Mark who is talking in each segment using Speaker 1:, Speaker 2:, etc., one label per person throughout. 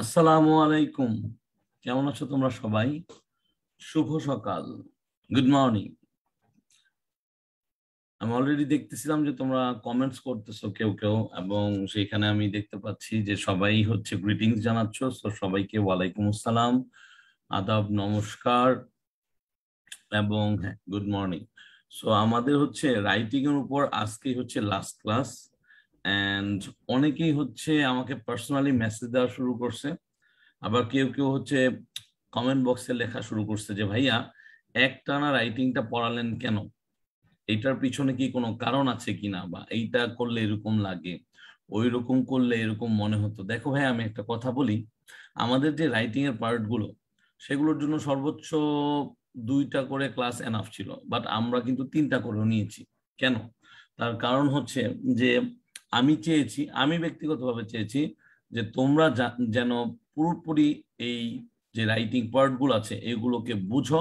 Speaker 1: আসসালামু আলাইকুম কেমন আছো তোমরা সবাই শুভ সকাল গুড মর্নিং আমি অলরেডি দেখতেছিলাম যে তোমরা কমেন্টস করতেছো কেউ কেউ এবং সেইখানে আমি দেখতে পাচ্ছি যে সবাই হচ্ছে গ্রিটিংস জানাচ্ছ তো সবাইকে ওয়ালাইকুম আসসালাম আদাব নমস্কার এবং হ্যাঁ গুড মর্নিং সো আমাদের হচ্ছে রাইটিং এর উপর আজকে হচ্ছে লাস্ট ক্লাস অ্যান্ড অনেকেই হচ্ছে আমাকে পার্সোনালি মেসেজ দেওয়া শুরু করছে আবার কেউ কেউ হচ্ছে কমেন্ট বক্সে লেখা শুরু করছে যে ভাইয়া একটানা রাইটিংটা পড়ালেন কেন এইটার পিছনে কি কোনো কারণ আছে কিনা বা এইটা করলে এরকম লাগে ওই রকম করলে এরকম মনে হতো দেখো ভাই আমি একটা কথা বলি আমাদের যে রাইটিং এর পার্ট গুলো সেগুলোর জন্য সর্বোচ্চ দুইটা করে ক্লাস এনাফ ছিল বাট আমরা কিন্তু তিনটা করে নিয়েছি কেন তার কারণ হচ্ছে যে আমি চেয়েছি আমি ব্যক্তিগতভাবে চেয়েছি যে তোমরা যেন পুরোপুরি এই যে রাইটিং পার্টগুলো আছে এগুলোকে বুঝো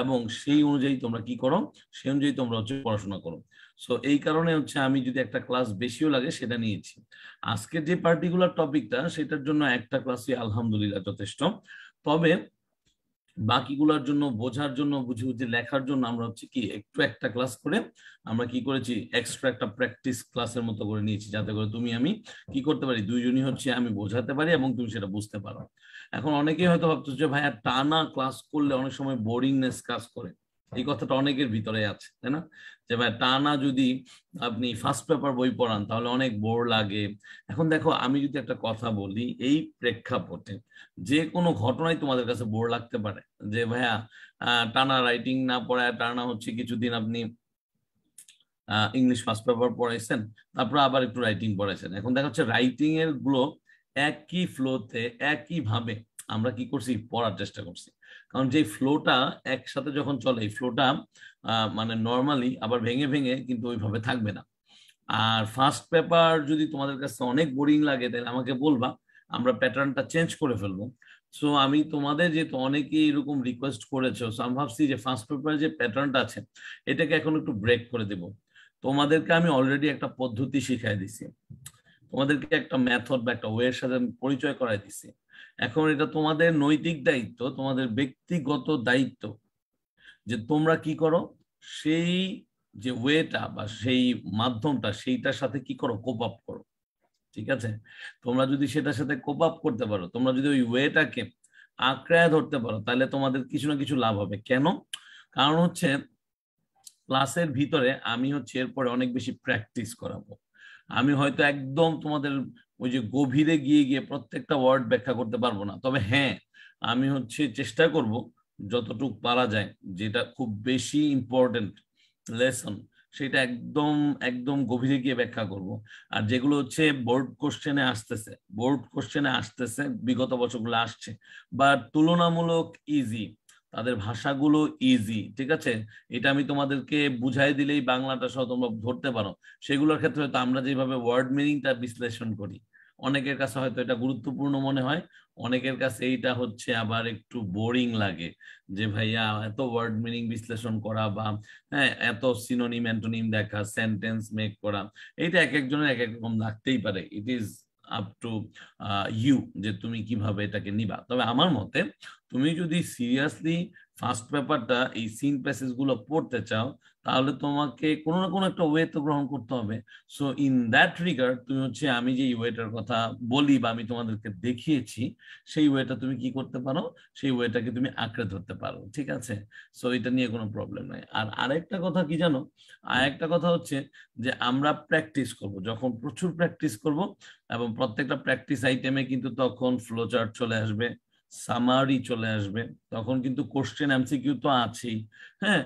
Speaker 1: এবং সেই অনুযায়ী তোমরা কি করো সেই অনুযায়ী তোমরা হচ্ছে পড়াশোনা করো সো এই কারণে হচ্ছে আমি যদি একটা ক্লাস বেশিও লাগে সেটা নিয়েছি আজকে যে পার্টিকুলার টপিকটা সেটার জন্য একটা ক্লাসই আলহামদুলিল্লাহ যথেষ্ট তবে বাকিগুলোর জন্য বোঝার জন্য বুঝে বুঝে লেখার জন্য আমরা হচ্ছে কি একটু একটা ক্লাস করে আমরা কি করেছি এক্সট্রা একটা প্র্যাকটিস ক্লাসের মতো করে নিয়েছি যাতে করে তুমি আমি কি করতে পারি দুইজনই হচ্ছে আমি বোঝাতে পারি এবং তুমি সেটা বুঝতে পারো এখন অনেকেই হয়তো ভাবছো যে ভাইয়া টানা ক্লাস করলে অনেক সময় বোরিংনেস কাজ করে এই কথাটা অনেকের ভিতরে আছে তাই না যে ভাই টানা যদি আপনি ফার্স্ট পেপার বই পড়ান তাহলে অনেক বোর লাগে এখন দেখো আমি যদি একটা কথা বলি এই প্রেক্ষাপটে যে কোনো ঘটনাই তোমাদের কাছে বোর লাগতে পারে যে ভাইয়া টানা রাইটিং না পড়ায় টানা হচ্ছে কিছুদিন আপনি ইংলিশ ফার্স্ট পেপার পড়াইছেন তারপরে আবার একটু রাইটিং পড়াইছেন এখন দেখা হচ্ছে রাইটিং এর গুলো একই ফ্লোতে একই ভাবে আমরা কি করছি পড়ার চেষ্টা করছি কারণ যে ফ্লোটা একসাথে যখন চলে এই ফ্লোটা মানে নর্মালি আবার ভেঙে ভেঙে কিন্তু ওইভাবে থাকবে না আর ফার্স্ট পেপার যদি তোমাদের কাছে অনেক বোরিং লাগে তাহলে আমাকে বলবা আমরা প্যাটার্নটা চেঞ্জ করে ফেলবো সো আমি তোমাদের যেহেতু অনেকেই এরকম রিকোয়েস্ট করেছো সো আমি ভাবছি যে ফার্স্ট পেপারে যে প্যাটার্নটা আছে এটাকে এখন একটু ব্রেক করে দেব তোমাদেরকে আমি অলরেডি একটা পদ্ধতি শিখাই দিছি তোমাদেরকে একটা মেথড বা একটা ওয়ের সাথে পরিচয় করাই দিছি এখন এটা তোমাদের নৈতিক দায়িত্ব তোমাদের ব্যক্তিগত দায়িত্ব যে তোমরা কি করো সেই যে ওয়েটা বা সেই মাধ্যমটা সেইটার সাথে কি করো কোপ আপ করো ঠিক আছে তোমরা যদি সেটার সাথে কোপ আপ করতে পারো তোমরা যদি ওই ওয়েটাকে আঁকড়ায় ধরতে পারো তাহলে তোমাদের কিছু না কিছু লাভ হবে কেন কারণ হচ্ছে ক্লাসের ভিতরে আমি হচ্ছে এরপরে অনেক বেশি প্র্যাকটিস করাবো আমি হয়তো একদম তোমাদের ওই যে গভীরে গিয়ে গিয়ে প্রত্যেকটা ওয়ার্ড ব্যাখ্যা করতে পারবো না তবে হ্যাঁ আমি হচ্ছে চেষ্টা করব যতটুক পারা যায় যেটা খুব বেশি ইম্পর্টেন্ট লেসন সেটা একদম একদম গভীরে গিয়ে ব্যাখ্যা করব আর যেগুলো হচ্ছে বোর্ড কোশ্চেনে আসতেছে বোর্ড কোশ্চেনে আসতেছে বিগত বছরগুলো আসছে বা তুলনামূলক ইজি তাদের ভাষাগুলো ইজি ঠিক আছে এটা আমি তোমাদেরকে বুঝাই দিলেই বাংলাটা সহ তোমরা ধরতে পারো সেগুলোর ক্ষেত্রে হয়তো আমরা যেভাবে ওয়ার্ড মিনিংটা বিশ্লেষণ করি অনেকের কাছে হয়তো এটা গুরুত্বপূর্ণ মনে হয় অনেকের কাছে এইটা হচ্ছে আবার একটু বোরিং লাগে যে ভাইয়া এত ওয়ার্ড মিনিং বিশ্লেষণ করা বা হ্যাঁ এত সিনোনিম অ্যান্টোনিম দেখা সেন্টেন্স মেক করা এইটা এক একজনের এক এক রকম লাগতেই পারে it is up to you যে তুমি কিভাবে এটাকে নিবা তবে আমার মতে তুমি যদি সিরিয়াসলি ফার্স্ট পেপারটা এই সিন প্যাসেজ গুলো পড়তে চাও তাহলে তোমাকে কোনো না কোনো একটা ওয়ে তো গ্রহণ করতে হবে সো ইন দ্যাট রিগার্ড তুমি হচ্ছে আমি যে ওয়েটার কথা বলি বা আমি তোমাদেরকে দেখিয়েছি সেই ওয়েটা তুমি কি করতে পারো সেই ওয়েটাকে তুমি আঁকড়ে ধরতে পারো ঠিক আছে সো এটা নিয়ে কোনো প্রবলেম নাই আর আরেকটা কথা কি জানো আরেকটা কথা হচ্ছে যে আমরা প্র্যাকটিস করব যখন প্রচুর প্র্যাকটিস করব এবং প্রত্যেকটা প্র্যাকটিস আইটেমে কিন্তু তখন ফ্লো চার্ট চলে আসবে সামারি চলে আসবে তখন কিন্তু কোশ্চেন এমসিকিউ তো আছেই হ্যাঁ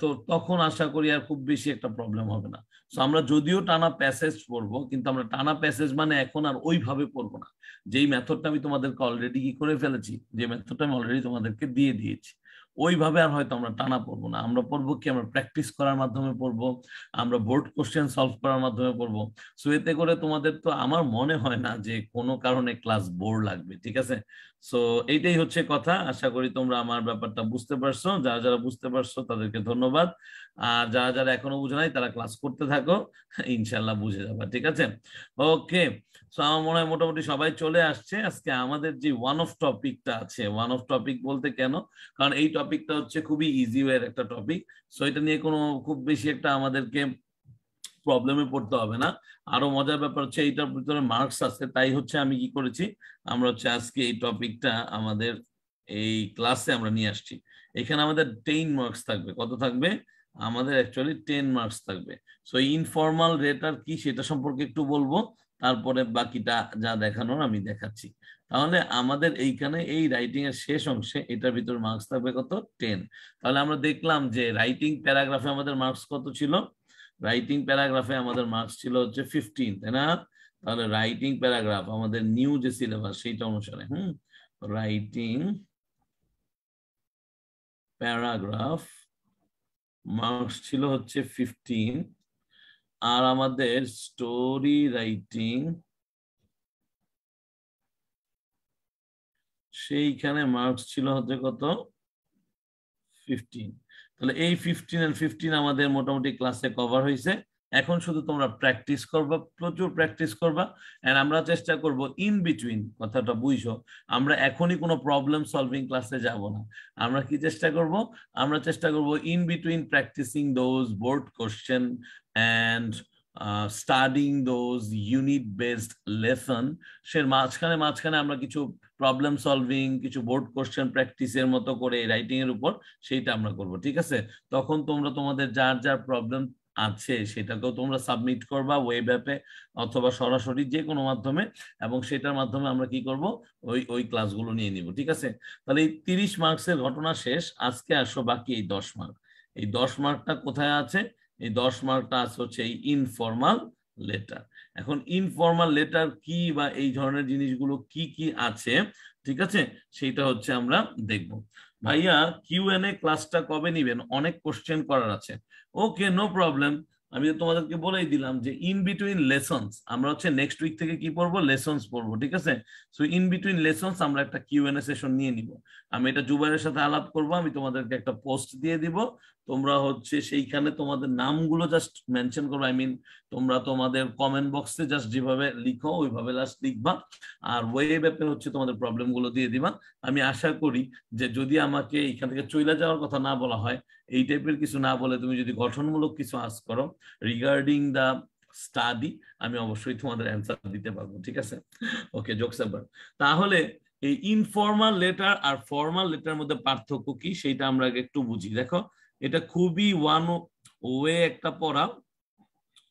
Speaker 1: তো তখন আশা করি আর খুব বেশি একটা প্রবলেম হবে না তো আমরা যদিও টানা প্যাসেজ পড়বো কিন্তু আমরা টানা প্যাসেজ মানে এখন আর ওইভাবে পড়বো না যেই মেথডটা আমি তোমাদেরকে অলরেডি কি করে ফেলেছি যে মেথডটা আমি অলরেডি তোমাদেরকে দিয়ে দিয়েছি ওইভাবে আর হয়তো আমরা টানা পড়বো না আমরা পড়বো কি আমরা প্র্যাকটিস করার মাধ্যমে পড়বো আমরা বোর্ড কোশ্চেন সলভ করার মাধ্যমে পড়বো সো এতে করে তোমাদের তো আমার মনে হয় না যে কোনো কারণে ক্লাস বোর্ড লাগবে ঠিক আছে সো এইটাই হচ্ছে কথা আশা করি তোমরা আমার ব্যাপারটা বুঝতে পারছো যারা যারা বুঝতে পারছো তাদেরকে ধন্যবাদ আর যারা যারা এখনো বুঝে নাই তারা ক্লাস করতে থাকো ইনশাল্লাহ বুঝে যাবা ঠিক আছে ওকে সো আমার মনে হয় মোটামুটি সবাই চলে আসছে আজকে আমাদের যে ওয়ান অফ টপিকটা আছে ওয়ান অফ টপিক বলতে কেন কারণ এই টপিকটা হচ্ছে খুবই ইজি ওয়ের একটা টপিক সো এটা নিয়ে কোনো খুব বেশি একটা আমাদেরকে প্রবলেমে পড়তে হবে না আরো মজার ব্যাপার হচ্ছে এইটার ভিতরে মার্কস আছে তাই হচ্ছে আমি কি করেছি আমরা হচ্ছে আজকে এই টপিকটা আমাদের এই ক্লাসে আমরা নিয়ে আসছি এখানে আমাদের টেন মার্কস থাকবে কত থাকবে আমাদের অ্যাকচুয়ালি টেন মার্কস থাকবে সো ইনফর্মাল রেটার কি সেটা সম্পর্কে একটু বলবো তারপরে বাকিটা যা দেখানোর আমি দেখাচ্ছি তাহলে আমাদের এইখানে এই রাইটিং এর শেষ অংশে এটার ভিতর মার্কস থাকবে কত টেন তাহলে আমরা দেখলাম যে রাইটিং প্যারাগ্রাফে আমাদের মার্কস কত ছিল রাইটিং প্যারাগ্রাফে আমাদের মার্কস ছিল হচ্ছে ফিফটিন তাই না তাহলে রাইটিং প্যারাগ্রাফ আমাদের নিউ যে সিলেবাস সেইটা অনুসারে হুম রাইটিং প্যারাগ্রাফ মার্কস ছিল হচ্ছে ফিফটিন আর আমাদের স্টোরি রাইটিং সেইখানে মার্কস ছিল হচ্ছে কত ফিফটিন তাহলে এই ফিফটিন অ্যান্ড ফিফটিন আমাদের মোটামুটি ক্লাসে কভার হয়েছে এখন শুধু তোমরা প্র্যাকটিস করবা প্রচুর প্র্যাকটিস করবা অ্যান্ড আমরা চেষ্টা করব ইন বিটুইন কথাটা বুঝো আমরা এখনই কোনো প্রবলেম সলভিং ক্লাসে যাব না আমরা কি চেষ্টা করব আমরা চেষ্টা করব in between practising those board question and uh, those unit based lesson lesson সের মাঝখানে মাঝখানে আমরা কিছু প্রবলেম সলভিং কিছু বোর্ড কোশ্চেন প্র্যাকটিসের মতো করে রাইটিং এর উপর সেইটা আমরা করব ঠিক আছে তখন তোমরা তোমাদের যার যার প্রবলেম আছে সেটাকেও তোমরা সাবমিট করবা ওয়েব অ্যাপে অথবা সরাসরি যে কোনো মাধ্যমে এবং সেটার মাধ্যমে আমরা কি করব ওই ওই ক্লাসগুলো নিয়ে নিব ঠিক আছে তাহলে এই তিরিশ মার্কসের ঘটনা শেষ আজকে আসো বাকি এই দশ মার্ক এই দশ মার্কটা কোথায় আছে এই দশ মার্কটা টাচ হচ্ছে এই ইনফর্মাল লেটার এখন ইনফর্মাল লেটার কি বা এই ধরনের জিনিসগুলো কি কি আছে ঠিক আছে সেইটা হচ্ছে আমরা দেখব ভাইয়া কিউ এন এ ক্লাসটা কবে নিবেন অনেক কোশ্চেন করার আছে ওকে নো প্রবলেম আমি তো তোমাদেরকে বলেই দিলাম যে ইন বিটুইন লেসনস আমরা হচ্ছে নেক্সট উইক থেকে কি পড়বো লেসনস পড়বো ঠিক আছে সো ইন বিটুইন লেসনস আমরা একটা কিউ এন সেশন নিয়ে নিব আমি এটা জুবাইরের সাথে আলাপ করব আমি তোমাদেরকে একটা পোস্ট দিয়ে দিব তোমরা হচ্ছে সেইখানে তোমাদের নামগুলো জাস্ট মেনশন করো আই মিন তোমরা তোমাদের কমেন্ট বক্সে জাস্ট যেভাবে লিখো ওইভাবে লাস্ট লিখবা আর ওয়েব অ্যাপে হচ্ছে তোমাদের প্রবলেমগুলো দিয়ে দিবা আমি আশা করি যে যদি আমাকে এখান থেকে চইলে যাওয়ার কথা না বলা হয় এই টাইপের কিছু না বলে তুমি যদি গঠনমূলক কিছু আস করো রিগার্ডিং দ্য স্টাডি আমি অবশ্যই তোমাদের অ্যান্সার দিতে পারবো ঠিক আছে ওকে জোকস আবার তাহলে এই ইনফর্মাল লেটার আর ফর্মাল লেটার মধ্যে পার্থক্য কি সেটা আমরা আগে একটু বুঝি দেখো এটা খুবই ওয়ান ওয়ে একটা পড়া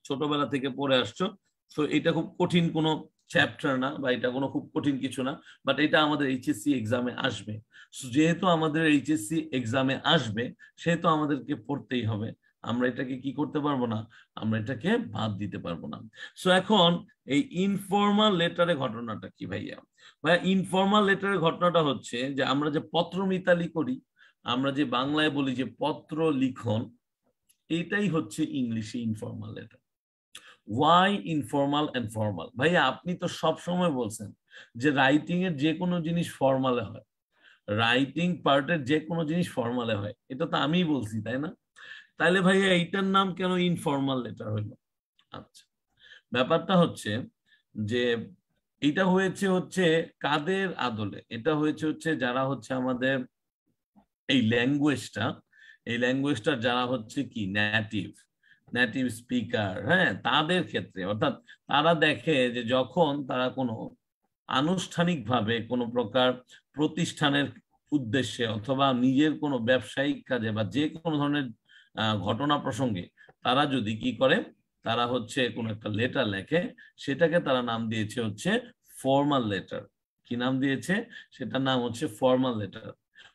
Speaker 1: ছোটবেলা থেকে পড়ে আসছো তো এটা খুব কঠিন কোনো চ্যাপ্টার না বা এটা কোনো খুব কঠিন কিছু না বাট এটা আমাদের এইচএসসি এক্সামে আসবে যেহেতু আমাদের এইচএসসি এক্সামে আসবে সেহেতু আমাদেরকে পড়তেই হবে আমরা এটাকে কি করতে পারবো না আমরা এটাকে বাদ দিতে পারবো না সো এখন এই ইনফর্মাল লেটারের ঘটনাটা কি ভাইয়া ভাইয়া ইনফর্মাল লেটারের ঘটনাটা হচ্ছে যে আমরা যে পত্র মিতালি করি আমরা যে বাংলায় বলি যে পত্র লিখন এটাই হচ্ছে ইংলিশে informal letter why informal and formal ভাইয়া আপনি তো সব সময় বলছেন যে রাইটিং এর যে কোনো জিনিস ফর্মালে হয় রাইটিং পার্টের যে কোনো জিনিস ফর্মালে হয় এটা তো আমি বলছি তাই না তাহলে ভাইয়া এইটার নাম কেন ইনফর্মাল লেটার হইল আচ্ছা ব্যাপারটা হচ্ছে যে এটা হয়েছে হচ্ছে কাদের আদলে এটা হয়েছে হচ্ছে যারা হচ্ছে আমাদের এই ল্যাঙ্গুয়েজটা এই ল্যাঙ্গুয়েজটা যারা হচ্ছে কি ন্যাটিভ নেটিভ স্পিকার হ্যাঁ তাদের ক্ষেত্রে অর্থাৎ তারা দেখে যে যখন তারা কোনো আনুষ্ঠানিকভাবে কোনো প্রকার প্রতিষ্ঠানের উদ্দেশ্যে অথবা নিজের কোনো ব্যবসায়িক কাজে বা যে কোনো ধরনের ঘটনা প্রসঙ্গে তারা যদি কি করে তারা হচ্ছে কোনো একটা লেটার লেখে সেটাকে তারা নাম দিয়েছে হচ্ছে ফর্মাল লেটার কি নাম দিয়েছে সেটার নাম হচ্ছে ফর্মাল লেটার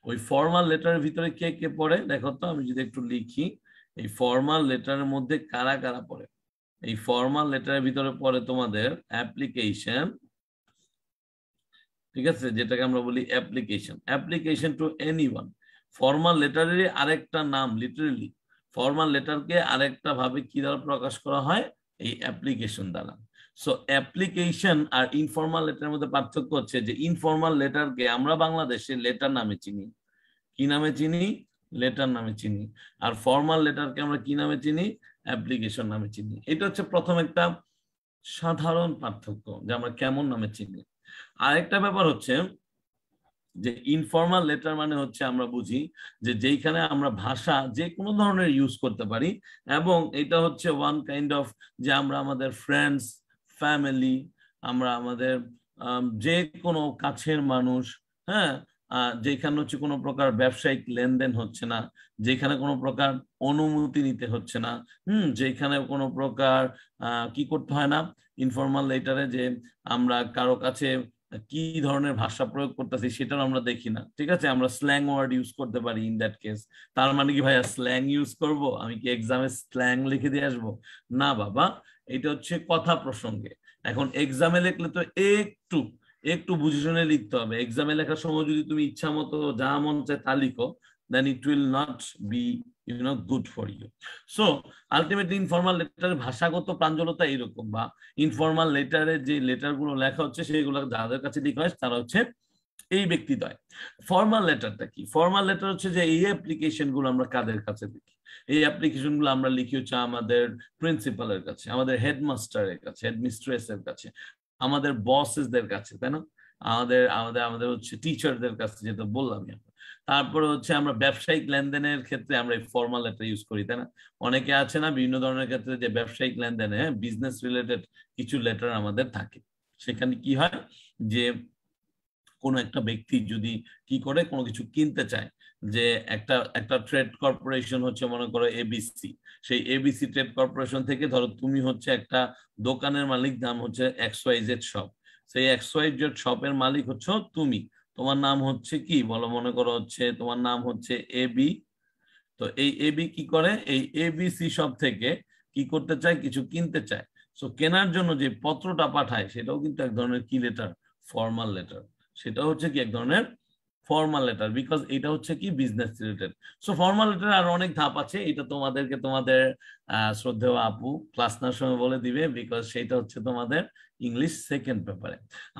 Speaker 1: ওই ফর্মাল লেটারের ভিতরে কে কে পড়ে দেখো তো আমি যদি একটু লিখি এই ফর্মাল লেটারের মধ্যে কারা কারা পড়ে এই ফর্মাল লেটারের ভিতরে পড়ে তোমাদের অ্যাপ্লিকেশন ঠিক আছে যেটাকে আমরা বলি application application to any one formal লেটারেরই আরেকটা নাম লিটারেলি ফর্মাল লেটারকে আরেকটা ভাবে কি দ্বারা প্রকাশ করা হয় এই অ্যাপ্লিকেশন দ্বারা সো অ্যাপ্লিকেশন আর ইনফর্মাল লেটারের মধ্যে পার্থক্য হচ্ছে যে ইনফর্মাল লেটারকে আমরা বাংলাদেশে লেটার নামে চিনি কি নামে চিনি লেটার নামে চিনি আর ফর্মাল লেটারকে আমরা কি নামে চিনি অ্যাপ্লিকেশন নামে চিনি এটা হচ্ছে প্রথম একটা সাধারণ পার্থক্য যে আমরা কেমন নামে চিনি আর একটা ব্যাপার হচ্ছে যে ইনফর্মাল লেটার মানে হচ্ছে আমরা বুঝি যে যেইখানে আমরা ভাষা যে কোনো ধরনের ইউজ করতে পারি এবং এটা হচ্ছে ওয়ান কাইন্ড অফ যে আমরা আমাদের ফ্রেন্ডস ফ্যামিলি আমরা আমাদের যে কোনো কাছের মানুষ হ্যাঁ যেখানে হচ্ছে কোনো প্রকার ব্যবসায়িক লেনদেন হচ্ছে না যেখানে কোনো প্রকার অনুমতি নিতে হচ্ছে না হুম যেখানে কোনো প্রকার কি করতে হয় না ইনফর্মাল লেটারে যে আমরা কারো কাছে কি ধরনের ভাষা প্রয়োগ করতেছি সেটাও আমরা দেখি না ঠিক আছে আমরা স্ল্যাং ওয়ার্ড ইউজ করতে পারি ইন দ্যাট কেস তার মানে কি ভাইয়া স্ল্যাং ইউজ করব আমি কি এক্সামে স্ল্যাং লিখে দিয়ে আসবো না বাবা এটা হচ্ছে কথা প্রসঙ্গে এখন এক্সামে লিখলে তো একটু একটু বুঝে শুনে লিখতে হবে এক্সামে লেখার সময় যদি তুমি ইচ্ছা মতো যা মন চায় তা লিখো then it will not be you know good for you so ultimately informal লেটারের ভাষাগত প্রাঞ্জলতা এইরকম বা ইনফর্মাল লেটারে যে লেটারগুলো লেখা হচ্ছে সেগুলো যাদের কাছে লিখা হয় তারা হচ্ছে এই ব্যক্তিদ্বয় ফর্মাল লেটারটা কি ফর্মাল লেটার হচ্ছে যে এই অ্যাপ্লিকেশন গুলো আমরা কাদের কাছে দেখি এই অ্যাপ্লিকেশন গুলো আমরা লিখি হচ্ছে আমাদের প্রিন্সিপালের কাছে আমাদের হেডমাস্টারের কাছে হেডমিস্ট্রেসের কাছে আমাদের বসেসদের কাছে তাই না আমাদের আমাদের আমাদের হচ্ছে টিচারদের কাছে যেটা বললাম তারপরে হচ্ছে আমরা ব্যবসায়িক লেনদেনের ক্ষেত্রে আমরা এই ফর্মাল একটা ইউজ করি তাই না অনেকে আছে না বিভিন্ন ধরনের ক্ষেত্রে যে ব্যবসায়িক লেনদেনে বিজনেস হ্যাঁ, রিলেটেড কিছু লেটার আমাদের থাকে সেখানে কি হয় যে কোনো একটা ব্যক্তি যদি কি করে কোনো কিছু কিনতে চায় যে একটা একটা ট্রেড কর্পোরেশন হচ্ছে মনে করো এবিসি সেই এবিসি ট্রেড কর্পোরেশন থেকে ধরো তুমি হচ্ছে একটা দোকানের মালিক নাম হচ্ছে এক্স ওয়াই শপ সেই এক্স ওয়াই জেড শপের মালিক হচ্ছে তুমি তোমার নাম হচ্ছে কি বলো মনে করো হচ্ছে তোমার নাম হচ্ছে এবি তো এই এবি কি করে এই এবিসি শপ থেকে কি করতে চায় কিছু কিনতে চায় সো কেনার জন্য যে পত্রটা পাঠায় সেটাও কিন্তু এক ধরনের কি লেটার ফর্মাল লেটার সেটা হচ্ছে কি এক ধরনের ফর্মাল লেটার বিকজ এটা হচ্ছে কি business related so formal letter আর অনেক ধাপ আছে এটা তোমাদেরকে তোমাদের শ্রদ্ধেয় আপু ক্লাস নেওয়ার সময় বলে দিবে বিকজ সেটা হচ্ছে তোমাদের ইংলিশ সেকেন্ড পেপারে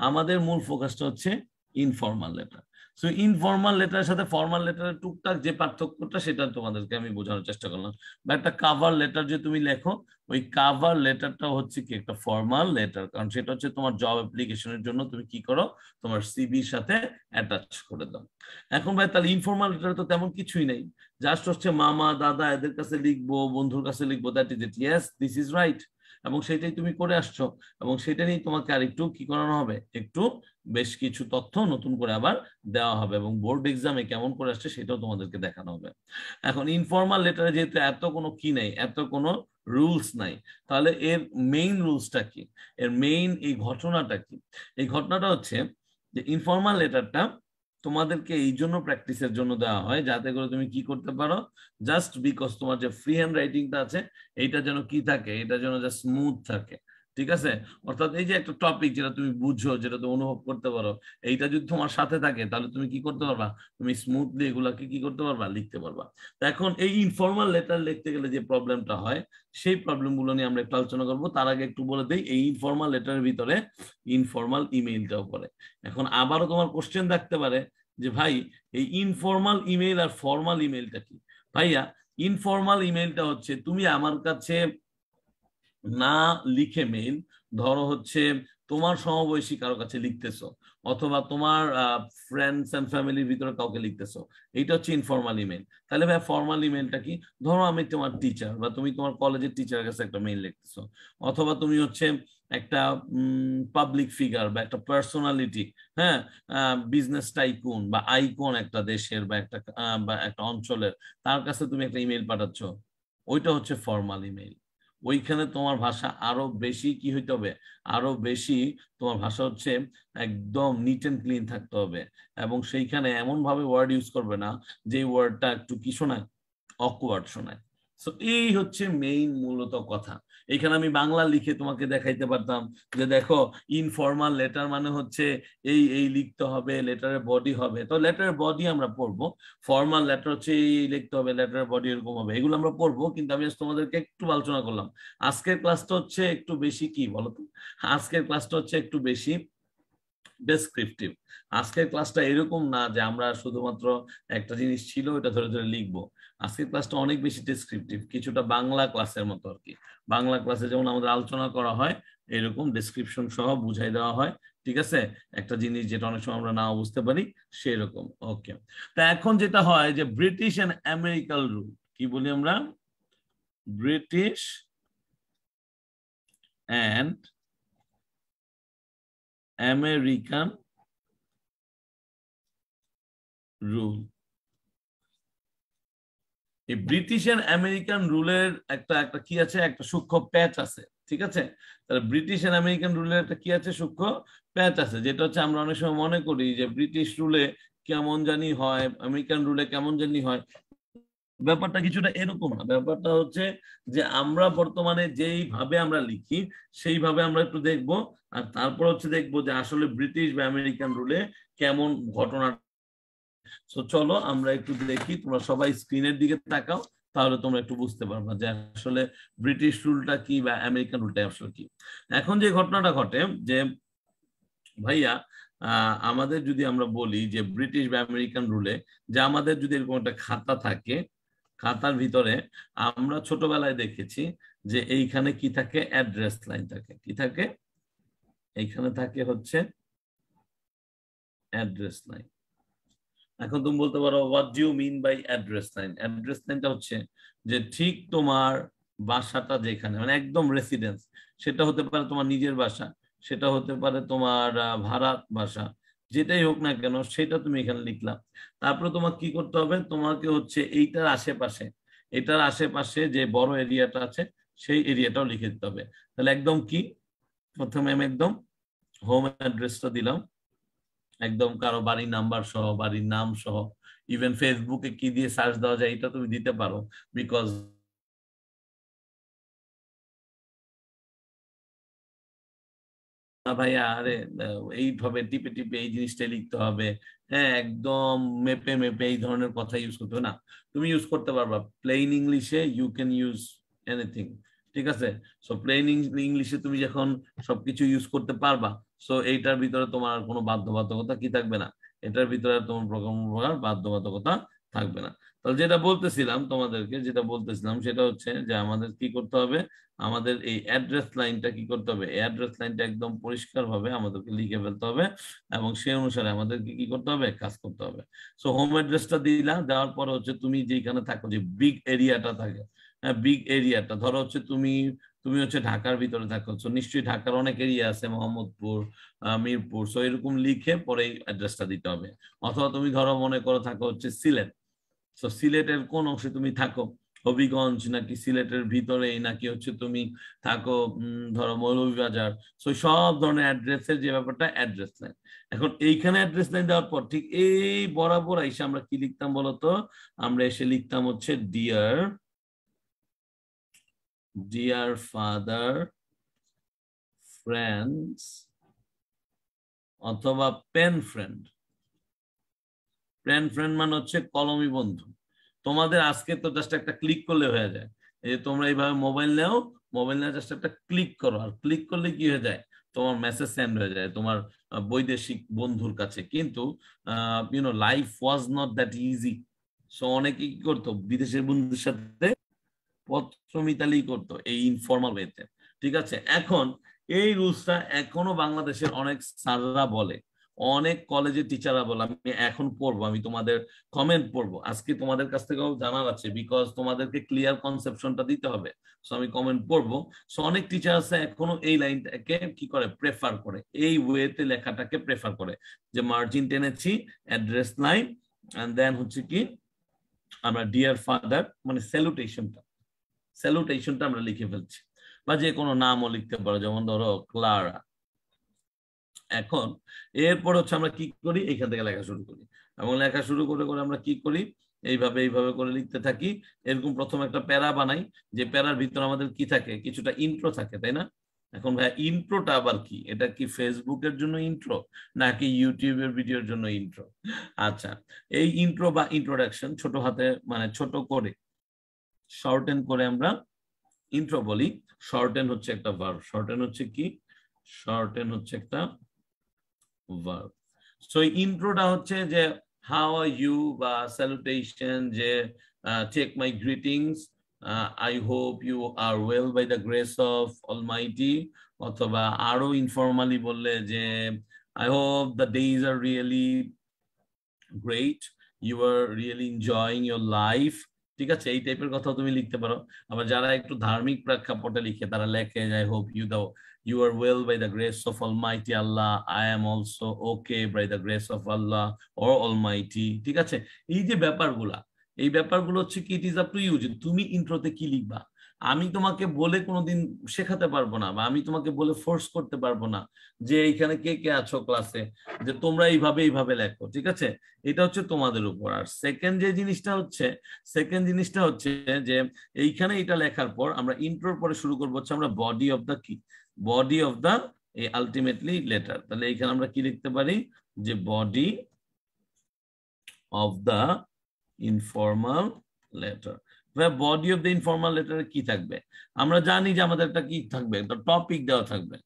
Speaker 1: আমাদের মূল ফোকাসটা হচ্ছে ইনফর্মাল লেটার সো ইনফর্মাল লেটারের সাথে ফর্মাল লেটারের টুকটাক যে পার্থক্যটা সেটা তোমাদেরকে আমি বোঝানোর চেষ্টা করলাম বা একটা কাভার লেটার যে তুমি লেখো ওই কাভার লেটারটা হচ্ছে কি একটা ফর্মাল লেটার কারণ সেটা হচ্ছে তোমার জব অ্যাপ্লিকেশনের জন্য তুমি কি করো তোমার সিবির সাথে অ্যাটাচ করে দাও এখন ভাই তাহলে ইনফর্মাল লেটার তো তেমন কিছুই নেই জাস্ট হচ্ছে মামা দাদা এদের কাছে লিখবো বন্ধুর কাছে লিখবো that is it yes this is right এবং সেটাই তুমি করে আসছো এবং সেটা নিয়ে তোমাকে আর একটু কি করানো হবে একটু বেশ কিছু তথ্য নতুন করে আবার দেওয়া হবে এবং বোর্ড এক্সামে কেমন করে আসছে সেটাও তোমাদেরকে দেখানো হবে এখন ইনফর্মাল লেটারে যেহেতু এত কোনো কি নেই এত কোনো রুলস নাই তাহলে এর মেইন রুলসটা কি এর মেইন এই ঘটনাটা কি এই ঘটনাটা হচ্ছে যে ইনফর্মাল লেটারটা তোমাদেরকে এই জন্য প্র্যাকটিসের জন্য দেওয়া হয় যাতে করে তুমি কি করতে পারো জাস্ট বিকজ তোমার যে ফ্রি হ্যান্ড রাইটিংটা আছে এইটা যেন কি থাকে এটা যেন জাস্ট স্মুথ থাকে ঠিক আছে অর্থাৎ এই যে একটা টপিক যেটা তুমি বুঝো যেটা তুমি অনুভব করতে পারো এইটা যদি তোমার সাথে থাকে তাহলে তুমি কি করতে পারবা তুমি স্মুথলি এগুলাকে কি করতে পারবা লিখতে পারবা তো এখন এই ইনফর্মাল লেটার লিখতে গেলে যে প্রবলেমটা হয় সেই প্রবলেমগুলো নিয়ে আমরা একটু আলোচনা করবো তার আগে একটু বলে দিই এই ইনফর্মাল লেটারের ভিতরে ইনফর্মাল ইমেইলটাও করে এখন আবারও তোমার কোশ্চেন থাকতে পারে যে ভাই এই ইনফর্মাল ইমেইল আর ফর্মাল ইমেইলটা কি ভাইয়া ইনফর্মাল ইমেইলটা হচ্ছে তুমি আমার কাছে না লিখে মেইল ধরো হচ্ছে তোমার সমবয়সী কারো কাছে লিখতেছো অথবা তোমার ফ্রেন্ডস অ্যান্ড ফ্যামিলির ভিতরে কাউকে লিখতেছো এইটা হচ্ছে ইনফর্মাল ইমেল তাহলে ভাই ফর্মাল ইমেলটা কি ধরো আমি তোমার টিচার বা তুমি তোমার কলেজের টিচারের কাছে একটা মেইল লিখতেছো অথবা তুমি হচ্ছে একটা পাবলিক ফিগার বা একটা পার্সোনালিটি হ্যাঁ বিজনেস টাইকুন বা আইকন একটা দেশের বা একটা বা একটা অঞ্চলের তার কাছে তুমি একটা ইমেল পাঠাচ্ছ ওইটা হচ্ছে ফর্মাল ইমেল ওইখানে তোমার ভাষা আরো বেশি কি হইতে হবে আরো বেশি তোমার ভাষা হচ্ছে একদম নিট অ্যান্ড ক্লিন থাকতে হবে এবং সেইখানে এমন ভাবে ওয়ার্ড ইউজ করবে না যে ওয়ার্ডটা একটু কি শোনায় অকওয়ার্ড শোনায় সো এই হচ্ছে মেইন মূলত কথা এখানে আমি বাংলা লিখে তোমাকে দেখাইতে পারতাম যে দেখো ইনফর্মাল লেটার মানে হচ্ছে এই এই লিখতে হবে লেটারের বডি হবে তো লেটারের বডি আমরা পড়বো ফর্মাল লেটার হচ্ছে এই লিখতে হবে লেটারের বডি এরকম হবে এগুলো আমরা পড়বো কিন্তু আমি তোমাদেরকে একটু আলোচনা করলাম আজকের ক্লাসটা হচ্ছে একটু বেশি কি বলতো আজকের ক্লাসটা হচ্ছে একটু বেশি ডেসক্রিপটিভ আজকের ক্লাসটা এরকম না যে আমরা শুধুমাত্র একটা জিনিস ছিল ওটা ধরে ধরে লিখবো আজকের ক্লাসটা অনেক বেশি ডেসক্রিপটিভ কিছুটা বাংলা ক্লাসের মতো আর কি বাংলা ক্লাসে যেমন আমাদের আলোচনা করা হয় এরকম ডেসক্রিপশন সহ বুঝাই দেওয়া হয় ঠিক আছে একটা জিনিস যেটা অনেক সময় আমরা নাও বুঝতে পারি সেরকম ওকে তা এখন যেটা হয় যে ব্রিটিশ অ্যান্ড আমেরিকান রুল কি বলি আমরা ব্রিটিশ অ্যান্ড American rule. এই ব্রিটিশ এন্ড আমেরিকান রুলের একটা একটা কি আছে একটা সূক্ষ্ম প্যাচ আছে ঠিক আছে তাহলে ব্রিটিশ এন্ড আমেরিকান রুলের একটা কি আছে সূক্ষ্ম প্যাচ আছে যেটা হচ্ছে আমরা অনেক সময় মনে করি যে ব্রিটিশ রুলে কেমন জানি হয় আমেরিকান রুলে কেমন জানি হয় ব্যাপারটা কিছুটা এরকম না ব্যাপারটা হচ্ছে যে আমরা বর্তমানে যেইভাবে আমরা লিখি সেইভাবে আমরা একটু দেখব আর তারপর হচ্ছে দেখব যে আসলে ব্রিটিশ বা আমেরিকান রুলে কেমন ঘটনা তো চলো আমরা একটু দেখি তোমরা সবাই স্ক্রিনের দিকে তাকাও তাহলে তোমরা একটু বুঝতে পারবে যে আসলে ব্রিটিশ রুলটা কি বা আমেরিকান রুলটা আসলে কি এখন যে ঘটনাটা ঘটে যে ভাইয়া আমাদের যদি আমরা বলি যে ব্রিটিশ বা আমেরিকান রুলে যে আমাদের যদি এরকম একটা খাতা থাকে খাতার ভিতরে আমরা ছোটবেলায় দেখেছি যে এইখানে কি থাকে অ্যাড্রেস লাইন থাকে কি থাকে এইখানে থাকে হচ্ছে অ্যাড্রেস লাইন এখন তুমি বলতে পারো what do mean by address line address লাইনটা হচ্ছে যে ঠিক তোমার বাসাটা যেখানে মানে একদম রেসিডেন্স সেটা হতে পারে তোমার নিজের বাসা সেটা হতে পারে তোমার ভাড়া বাসা যেটাই হোক না কেন সেটা তুমি এখানে লিখলাম তারপরে তোমাকে কি করতে হবে তোমাকে হচ্ছে এইটার আশেপাশে এটার আশেপাশে যে বড় এরিয়াটা আছে সেই এরিয়াটাও লিখে দিতে হবে তাহলে একদম কি প্রথমে আমি একদম হোম অ্যাড্রেসটা দিলাম একদম কারো বাড়ির নাম্বার সহ বাড়ির নাম সহ ইভেন ফেসবুকে কি দিয়ে সার্চ দেওয়া যায় এটা তুমি দিতে পারো বিকজ ভাইয়া আরে এইভাবে টিপে টিপে এই জিনিসটা লিখতে হবে হ্যাঁ একদম মেপে মেপে এই ধরনের কথা ইউজ করতে না তুমি ইউজ করতে পারবা প্লেন ইংলিশে ইউ ক্যান ইউজ এনিথিং ঠিক আছে সো প্লেন ইংলিশে তুমি যখন সবকিছু ইউজ করতে পারবা সো এইটার ভিতরে তোমার কোনো বাধ্যবাধকতা কি থাকবে না এটার ভিতরে তোমার প্রকার বাধ্যবাধকতা থাকবে না তাহলে যেটা বলতেছিলাম তোমাদেরকে যেটা বলতেছিলাম সেটা হচ্ছে যে আমাদের কি করতে হবে আমাদের এই অ্যাড্রেস লাইনটা কি করতে হবে অ্যাড্রেস লাইনটা একদম পরিষ্কার ভাবে আমাদেরকে লিখে ফেলতে হবে এবং সেই অনুসারে আমাদেরকে কি করতে হবে কাজ করতে হবে সো হোম অ্যাড্রেসটা দিলাম দেওয়ার পর হচ্ছে তুমি যেখানে থাকো যে বিগ এরিয়াটা থাকে হ্যাঁ বিগ এরিয়াটা ধরো হচ্ছে তুমি তুমি হচ্ছে ঢাকার ভিতরে থাকো তো নিশ্চয়ই ঢাকার অনেক এরিয়া আছে মোহাম্মদপুর মিরপুর সো এরকম লিখে পরে অ্যাড্রেসটা দিতে হবে অথবা তুমি ধরো মনে করো থাকো হচ্ছে সিলেট তো সিলেটের কোন অংশে তুমি থাকো হবিগঞ্জ নাকি সিলেটের ভিতরে নাকি হচ্ছে তুমি থাকো ধরো মৌলভীবাজার সো সব ধরনের অ্যাড্রেসের যে ব্যাপারটা অ্যাড্রেস নেন এখন এইখানে অ্যাড্রেস লাইন দেওয়ার পর ঠিক এই বরাবর এসে আমরা কি লিখতাম বলতো আমরা এসে লিখতাম হচ্ছে ডিয়ার ডিয়ার ফাদার ফ্রেন্ডস অথবা পেন ফ্রেন্ড ফ্রেন্ড ফ্রেন্ড মানে হচ্ছে কলমি বন্ধু তোমাদের আজকে তো জাস্ট একটা ক্লিক করলে হয়ে যায় এই যে তোমরা এইভাবে মোবাইল নেও মোবাইল নেওয়া জাস্ট একটা ক্লিক করো আর ক্লিক করলে কি হয়ে যায় তোমার মেসেজ সেন্ড হয়ে যায় তোমার বৈদেশিক বন্ধুর কাছে কিন্তু no life was not that easy so অনেকে কি করতো বিদেশের বন্ধুর সাথে পত্রমিতালি করতো এই ইনফর্মাল ওয়েতে ঠিক আছে এখন এই রুলসটা এখনো বাংলাদেশের অনেক সাররা বলে অনেক কলেজের টিচাররা বলে আমি এখন পড়বো আমি তোমাদের কমেন্ট পড়বো আজকে তোমাদের কাছ থেকেও জানার আছে বিকজ তোমাদেরকে ক্লিয়ার কনসেপশনটা দিতে হবে সো আমি কমেন্ট পড়বো সো অনেক টিচার আছে এখনো এই লাইনটাকে কি করে প্রেফার করে এই ওয়েতে লেখাটাকে প্রেফার করে যে মার্জিন টেনেছি অ্যাড্রেস লাইন অ্যান্ড দেন হচ্ছে কি আমরা ডিয়ার ফাদার মানে স্যালুটেশনটা স্যালুটেশনটা আমরা লিখে ফেলছি বা যে কোনো নামও লিখতে পারো যেমন ধরো ক্লারা এখন এরপর হচ্ছে আমরা কি করি এখান থেকে লেখা শুরু করি এবং লেখা শুরু করে করে আমরা কি করি এইভাবে এইভাবে করে লিখতে থাকি এরকম প্রথম একটা প্যারা বানাই যে প্যারার ভিতরে আমাদের কি থাকে কিছুটা ইন্ট্রো থাকে তাই না এখন ভাই ইন্ট্রোটা আবার কি এটা কি ফেসবুকের জন্য ইন্ট্রো নাকি ইউটিউবের ভিডিওর জন্য ইন্ট্রো আচ্ছা এই ইন্ট্রো বা ইন্ট্রোডাকশন ছোট হাতে মানে ছোট করে শর্টেন করে আমরা ইন্ট্রো বলি শর্টেন হচ্ছে একটা ভার্ব শর্টেন হচ্ছে কি শর্টেন হচ্ছে একটা verb. So intro টা হচ্ছে যে how are you বা salutation যে take my greetings uh, I hope you are well by the grace of Almighty অথবা আরো informally বললে যে I hope the days are really great you are really enjoying your life ঠিক আছে এই টাইপের কথা তুমি লিখতে পারো আবার যারা একটু ধার্মিক প্রেক্ষাপটে লিখে তারা লেখে যে হোপ ইউ দাও You are well by the grace of Almighty Allah. I am also okay by the grace of Allah or Almighty. ঠিক আছে এই যে ব্যাপারগুলা এই ব্যাপারগুলো হচ্ছে কি it is up to you যে তুমি ইন্ট্রোতে কি লিখবা আমি তোমাকে বলে কোনোদিন শেখাতে পারবো না বা আমি তোমাকে বলে ফোর্স করতে পারবো না যে এইখানে কে কে আছো ক্লাসে যে তোমরা এইভাবে এইভাবে লেখো ঠিক আছে এটা হচ্ছে তোমাদের উপর আর সেকেন্ড যে জিনিসটা হচ্ছে সেকেন্ড জিনিসটা হচ্ছে যে এইখানে এটা লেখার পর আমরা ইন্ট্রোর পরে শুরু করবো হচ্ছে আমরা বডি অফ দ্য কি বডি অফ দা এই আলটিমেটলি লেটার তাহলে এইখানে আমরা কি লিখতে পারি যে body of the informal letter body of the informal letter কি থাকবে আমরা জানি যে আমাদের একটা কি থাকবে একটা টপিক দেওয়া থাকবে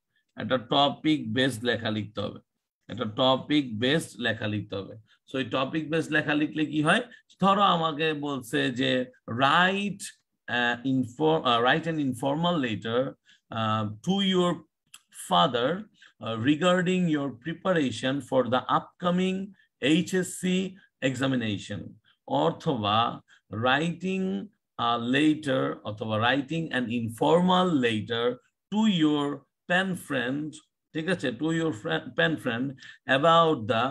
Speaker 1: একটা টপিক বেসড লেখা লিখতে হবে একটা টপিক বেসড লেখা লিখতে হবে সো এই টপিক বেসড লেখা লিখলে কি হয় ধরো আমাকে বলছে যে write infor write and informal letter uh, to your father uh, regarding your preparation for the upcoming HSC examination অথবা writing a letter অথবা writing an informal letter to your pen friend ঠিক আছে to your friend, pen friend about the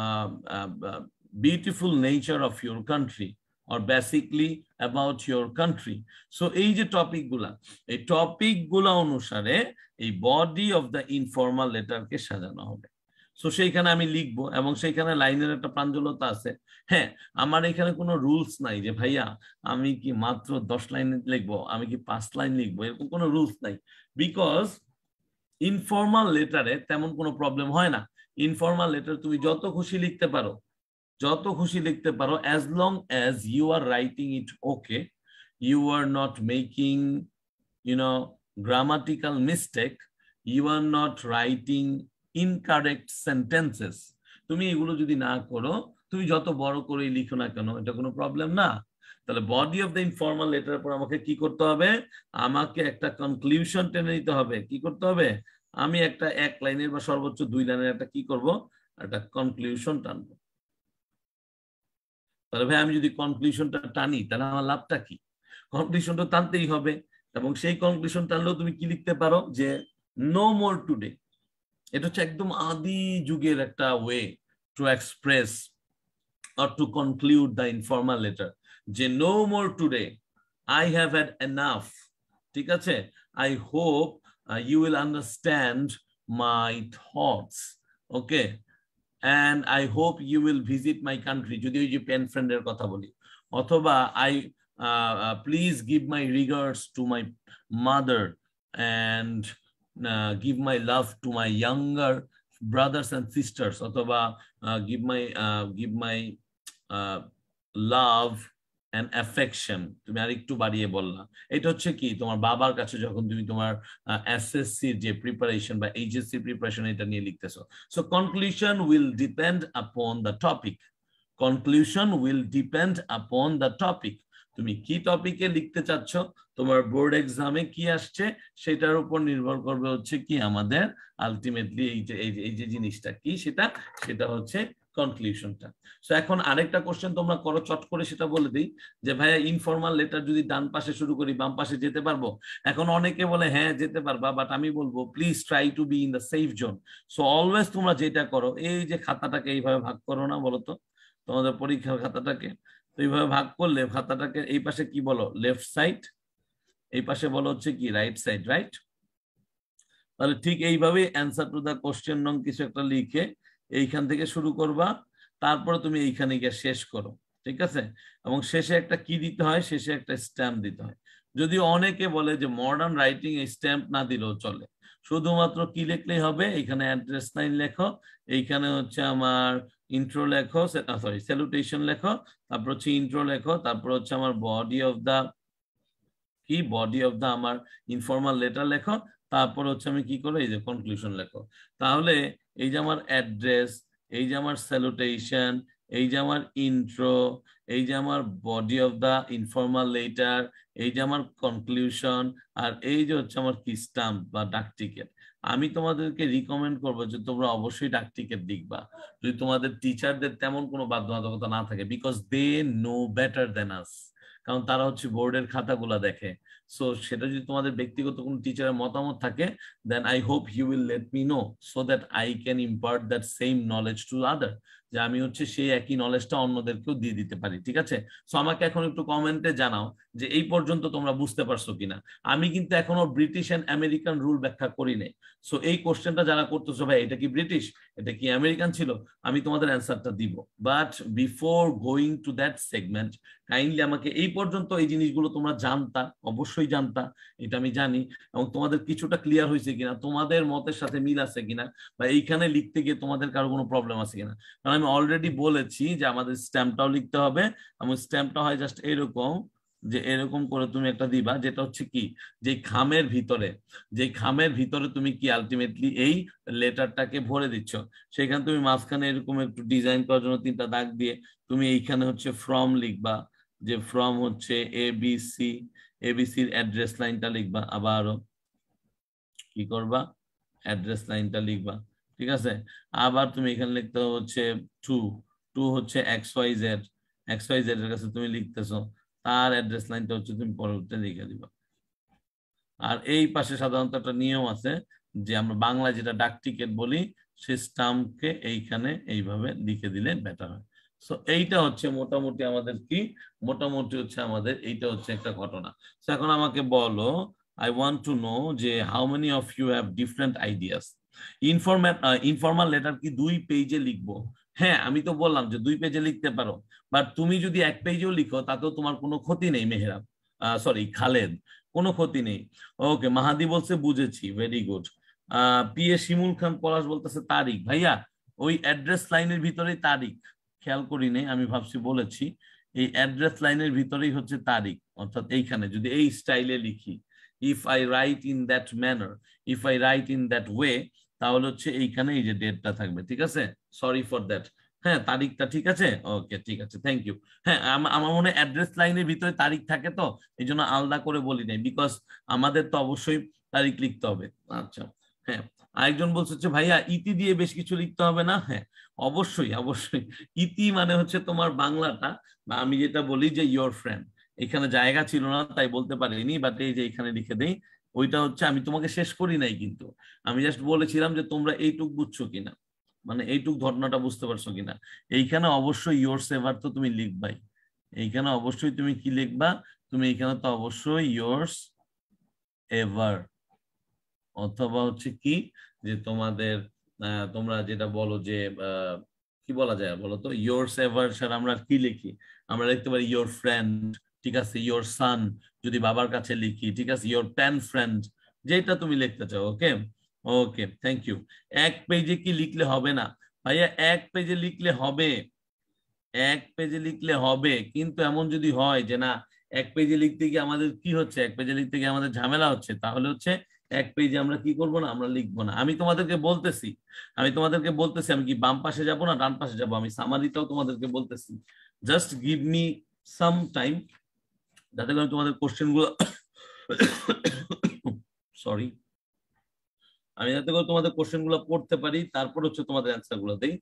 Speaker 1: uh, uh, beautiful nature of your country or basically about your country. So এই যে topic গুলা এই topic গুলা অনুসারে এই বডি অফ দ্য ইনফর্মাল লেটারকে সাজানো হবে সো সেইখানে আমি লিখব এবং সেইখানে লাইনের একটা প্রাঞ্জলতা আছে হ্যাঁ আমার এখানে কোনো রুলস নাই যে ভাইয়া আমি কি মাত্র দশ লাইন লিখবো আমি কি পাঁচ লাইন লিখবো এরকম কোনো রুলস নাই বিকজ ইনফর্মাল লেটারে তেমন কোনো প্রবলেম হয় না ইনফর্মাল লেটার তুমি যত খুশি লিখতে পারো যত খুশি লিখতে পারো as long as you are writing it okay you are not making you know grammatical mistake you are not writing incorrect sentences তুমি এগুলো যদি না করো তুমি যত বড় করে লিখো না কেন এটা কোনো প্রবলেম না তাহলে body of the informal letter পর আমাকে কি করতে হবে আমাকে একটা কনক্লুশন টেনে নিতে হবে কি করতে হবে আমি একটা এক লাইনের বা সর্বোচ্চ দুই লাইনের একটা কি করব একটা কনক্লুশন টানবো তাহলে ভাই আমি যদি কনক্লুশনটা টানি তাহলে আমার লাভটা কি কনক্লুশনটা টানতেই হবে এবং সেই কনক্লুশন টানলেও তুমি কি লিখতে পারো যে নো মোর টুডে এটা হচ্ছে একদম আদি যুগের একটা way to express or to conclude the informal letter যে no more today I have had enough ঠিক আছে I hope you will understand my thoughts okay and I hope you will visit my country যদি ওই যে pen ফ্রেন্ডের কথা বলি অথবা I please give my regards to my mother and give my love to my younger brothers and sisters অথবা give my give my love and affection তুমি আর একটু বাড়িয়ে বললাম এটা হচ্ছে কি তোমার বাবার কাছে যখন তুমি তোমার এসএসসির যে প্রিপারেশন বা এইচএসসি প্রিপারেশন এটা নিয়ে লিখতেছো so conclusion will depend upon the topic conclusion will depend upon the topic তুমি কি টপিকে লিখতে চাচ্ছ তোমার বোর্ড এক্সামে কি আসছে সেটার উপর নির্ভর করবে হচ্ছে কি আমাদের আলটিমেটলি এই যে এই যে জিনিসটা কি সেটা সেটা হচ্ছে কনক্লিউশনটা সো এখন আরেকটা কোশ্চেন তোমরা করো চট করে সেটা বলে দিই যে ভাইয়া ইনফর্মাল লেটার যদি ডান পাশে শুরু করি বাম পাশে যেতে পারবো এখন অনেকে বলে হ্যাঁ যেতে পারবা বাট আমি বলবো please try to be in the safe zone so always তোমরা যেটা করো এই যে খাতাটাকে এইভাবে ভাগ করো না বলো তো তোমাদের পরীক্ষার খাতাটাকে তো এইভাবে ভাগ করলে খাতাটাকে এই পাশে কি বলো লেফট সাইড এই পাশে বলো হচ্ছে কি রাইট সাইড রাইট তাহলে ঠিক এইভাবে অ্যান্সার টু দ্য কোশ্চেন নং কিছু একটা লিখে এইখান থেকে শুরু করবা তারপরে তুমি এইখানে গিয়ে শেষ করো ঠিক আছে এবং শেষে একটা কি দিতে হয় শেষে একটা স্ট্যাম্প দিতে হয় যদি অনেকে বলে যে মডার্ন রাইটিং এ স্ট্যাম্প না দিলেও চলে শুধুমাত্র কি লিখলেই হবে এখানে অ্যাড্রেস লাইন লেখো এইখানে হচ্ছে আমার ইন্ট্রো লেখো সরি স্যালুটেশন লেখো তারপর হচ্ছে ইন্ট্রো লেখো তারপর হচ্ছে আমার বডি অফ দা কি বডি অফ দা আমার ইনফর্মাল লেটার লেখো তারপর হচ্ছে আমি কি করো এই যে কনক্লুশন লেখো তাহলে এই যে আমার অ্যাড্রেস এই যে আমার স্যালুটেশন এই যে আমার ইন্ট্রো এই যে আমার body of the informal letter এই যে আমার কনক্লুশন আর এই যে হচ্ছে আমার কি স্টাম্প বা ডাক টিকিট আমি তোমাদেরকে রিকমেন্ড করবো যে তোমরা অবশ্যই ডাক টিকিট লিখবা যদি তোমাদের টিচারদের তেমন কোনো বাধ্যবাধকতা না থাকে because they know better than us কারণ তারা হচ্ছে বোর্ডের খাতাগুলা দেখে সো সেটা যদি তোমাদের ব্যক্তিগত কোনো টিচারের মতামত থাকে then I hope you will let me know so that I can impart that same knowledge to other যে আমি হচ্ছে সেই একই নলেজটা অন্যদেরকেও দিয়ে দিতে পারি ঠিক আছে সো আমাকে এখন একটু কমেন্টে জানাও যে এই পর্যন্ত তোমরা বুঝতে পারছো কিনা আমি কিন্তু এখনো ব্রিটিশ অ্যান্ড আমেরিকান রুল ব্যাখ্যা করি নাই সো এই কোশ্চেনটা যারা করতেছো ভাই এটা কি ব্রিটিশ এটা কি আমেরিকান ছিল আমি তোমাদের অ্যান্সারটা দিব but before going to that segment kindly আমাকে এই পর্যন্ত এই জিনিসগুলো তোমরা জানতা অবশ্যই জানতা এটা আমি জানি এবং তোমাদের কিছুটা ক্লিয়ার হয়েছে কিনা তোমাদের মতের সাথে মিল আছে কিনা বা এইখানে লিখতে গিয়ে তোমাদের কারো কোনো প্রবলেম আছে কিনা কারণ আমি অলরেডি বলেছি যে আমাদের স্ট্যাম্পটাও লিখতে হবে এবং স্ট্যাম্পটা হয় জাস্ট এরকম যে এরকম করে তুমি একটা দিবা যেটা হচ্ছে কি যে খামের ভিতরে যে খামের ভিতরে তুমি কি আলটিমেটলি এই লেটারটাকে ভরে দিচ্ছ সেখানে তুমি মাঝখানে এরকম একটু ডিজাইন করার জন্য তিনটা দাগ দিয়ে তুমি এইখানে হচ্ছে ফ্রম লিখবা যে ফ্রম হচ্ছে এ বি সি এবিসির অ্যাড্রেস লাইনটা লিখবা আবারও কি করবা অ্যাড্রেস লাইনটা লিখবা ঠিক আছে আবার তুমি এখানে লিখতে হচ্ছে টু টু হচ্ছে X Y Z X Y Z এর কাছে তুমি লিখতেছো তার অ্যাড্রেস লাইনটা হচ্ছে তুমি পরবর্তীতে লিখে দিবা আর এই পাশে সাধারণত একটা নিয়ম আছে যে আমরা বাংলা যেটা ডাক টিকেট বলি সেই স্টাম্পকে এইখানে এইভাবে লিখে দিলে বেটার হয় সো এইটা হচ্ছে মোটামুটি আমাদের কি মোটামুটি হচ্ছে আমাদের এইটা হচ্ছে একটা ঘটনা এখন আমাকে বলো আই ওয়ান্ট টু নো যে how many of you have different ideas in format informal letter কি দুই পেজে লিখবো হ্যাঁ আমি তো বললাম যে দুই পেজে লিখতে পারো বাট তুমি যদি এক পেজেও লিখো তাতেও তোমার কোনো ক্ষতি নেই মেহরাব সরি খালেদ কোনো ক্ষতি নেই ওকে মাহাদি বলছে বুঝেছি very good P A Shimul Khan Palash বলতেছে তারিক ভাইয়া ওই অ্যাড্রেস লাইনের ভিতরেই তারিখ খেয়াল করি নাই আমি ভাবছি বলেছি এই অ্যাড্রেস লাইনের ভিতরেই হচ্ছে তারিখ অর্থাৎ এইখানে যদি এই স্টাইলে লিখি if I write in that manner if I write in that way তাহলে হচ্ছে এইখানে এই যে ডেটটা থাকবে ঠিক আছে সরি ফর দ্যাট হ্যাঁ তারিখটা ঠিক আছে ওকে ঠিক আছে থ্যাংক ইউ হ্যাঁ আমার মনে অ্যাড্রেস লাইনের ভিতরে তারিখ থাকে তো এই জন্য আলাদা করে বলি নাই বিকজ আমাদের তো অবশ্যই তারিখ লিখতে হবে আচ্ছা হ্যাঁ আরেকজন বলছে হচ্ছে ভাইয়া ইতি দিয়ে বেশ কিছু লিখতে হবে না হ্যাঁ অবশ্যই অবশ্যই ইতি মানে হচ্ছে তোমার বাংলাটা বা আমি যেটা বলি যে ইয়োর ফ্রেন্ড এখানে জায়গা ছিল না তাই বলতে পারিনি বাট এই যে এখানে লিখে দেই ওইটা হচ্ছে আমি তোমাকে শেষ করি নাই কিন্তু আমি জাস্ট বলেছিলাম যে তোমরা এইটুক বুঝছো কিনা মানে এইটুক ঘটনাটা বুঝতে পারছো কিনা এইখানে অবশ্যই ইয়োর সেভার তো তুমি লিখবাই এইখানে অবশ্যই তুমি কি লিখবা তুমি এখানে তো অবশ্যই ইয়োর্স এভার অথবা হচ্ছে কি যে তোমাদের তোমরা যেটা বলো যে কি বলা যায় বলো তো ইয়োর সেভার ছাড়া আমরা কি লিখি আমরা লিখতে পারি ইয়োর ফ্রেন্ড ঠিক আছে ইয়োর সান যদি বাবার কাছে লিখি ঠিক আছে ইয়োর প্যান ফ্রেন্ড যেটা তুমি লিখতে চাও ওকে ওকে থ্যাংক ইউ এক পেজে কি লিখলে হবে না ভাইয়া এক পেজে লিখলে হবে এক পেজে লিখলে হবে কিন্তু এমন যদি হয় যে না এক পেজে লিখতে গিয়ে আমাদের কি হচ্ছে এক পেজে লিখতে গিয়ে আমাদের ঝামেলা হচ্ছে তাহলে হচ্ছে এক পেজে আমরা কি করব না আমরা লিখবো না আমি তোমাদেরকে বলতেছি আমি তোমাদেরকে বলতেছি আমি কি বাম পাশে যাব না ডান পাশে যাব আমি সামারিটাও তোমাদেরকে বলতেছি just give me some time যাতে করে তোমাদের কোশ্চেনগুলো সরি আমি যাতে করে তোমাদের কোশ্চেনগুলো পড়তে পারি তারপর হচ্ছে তোমাদের অ্যান্সারগুলো দিই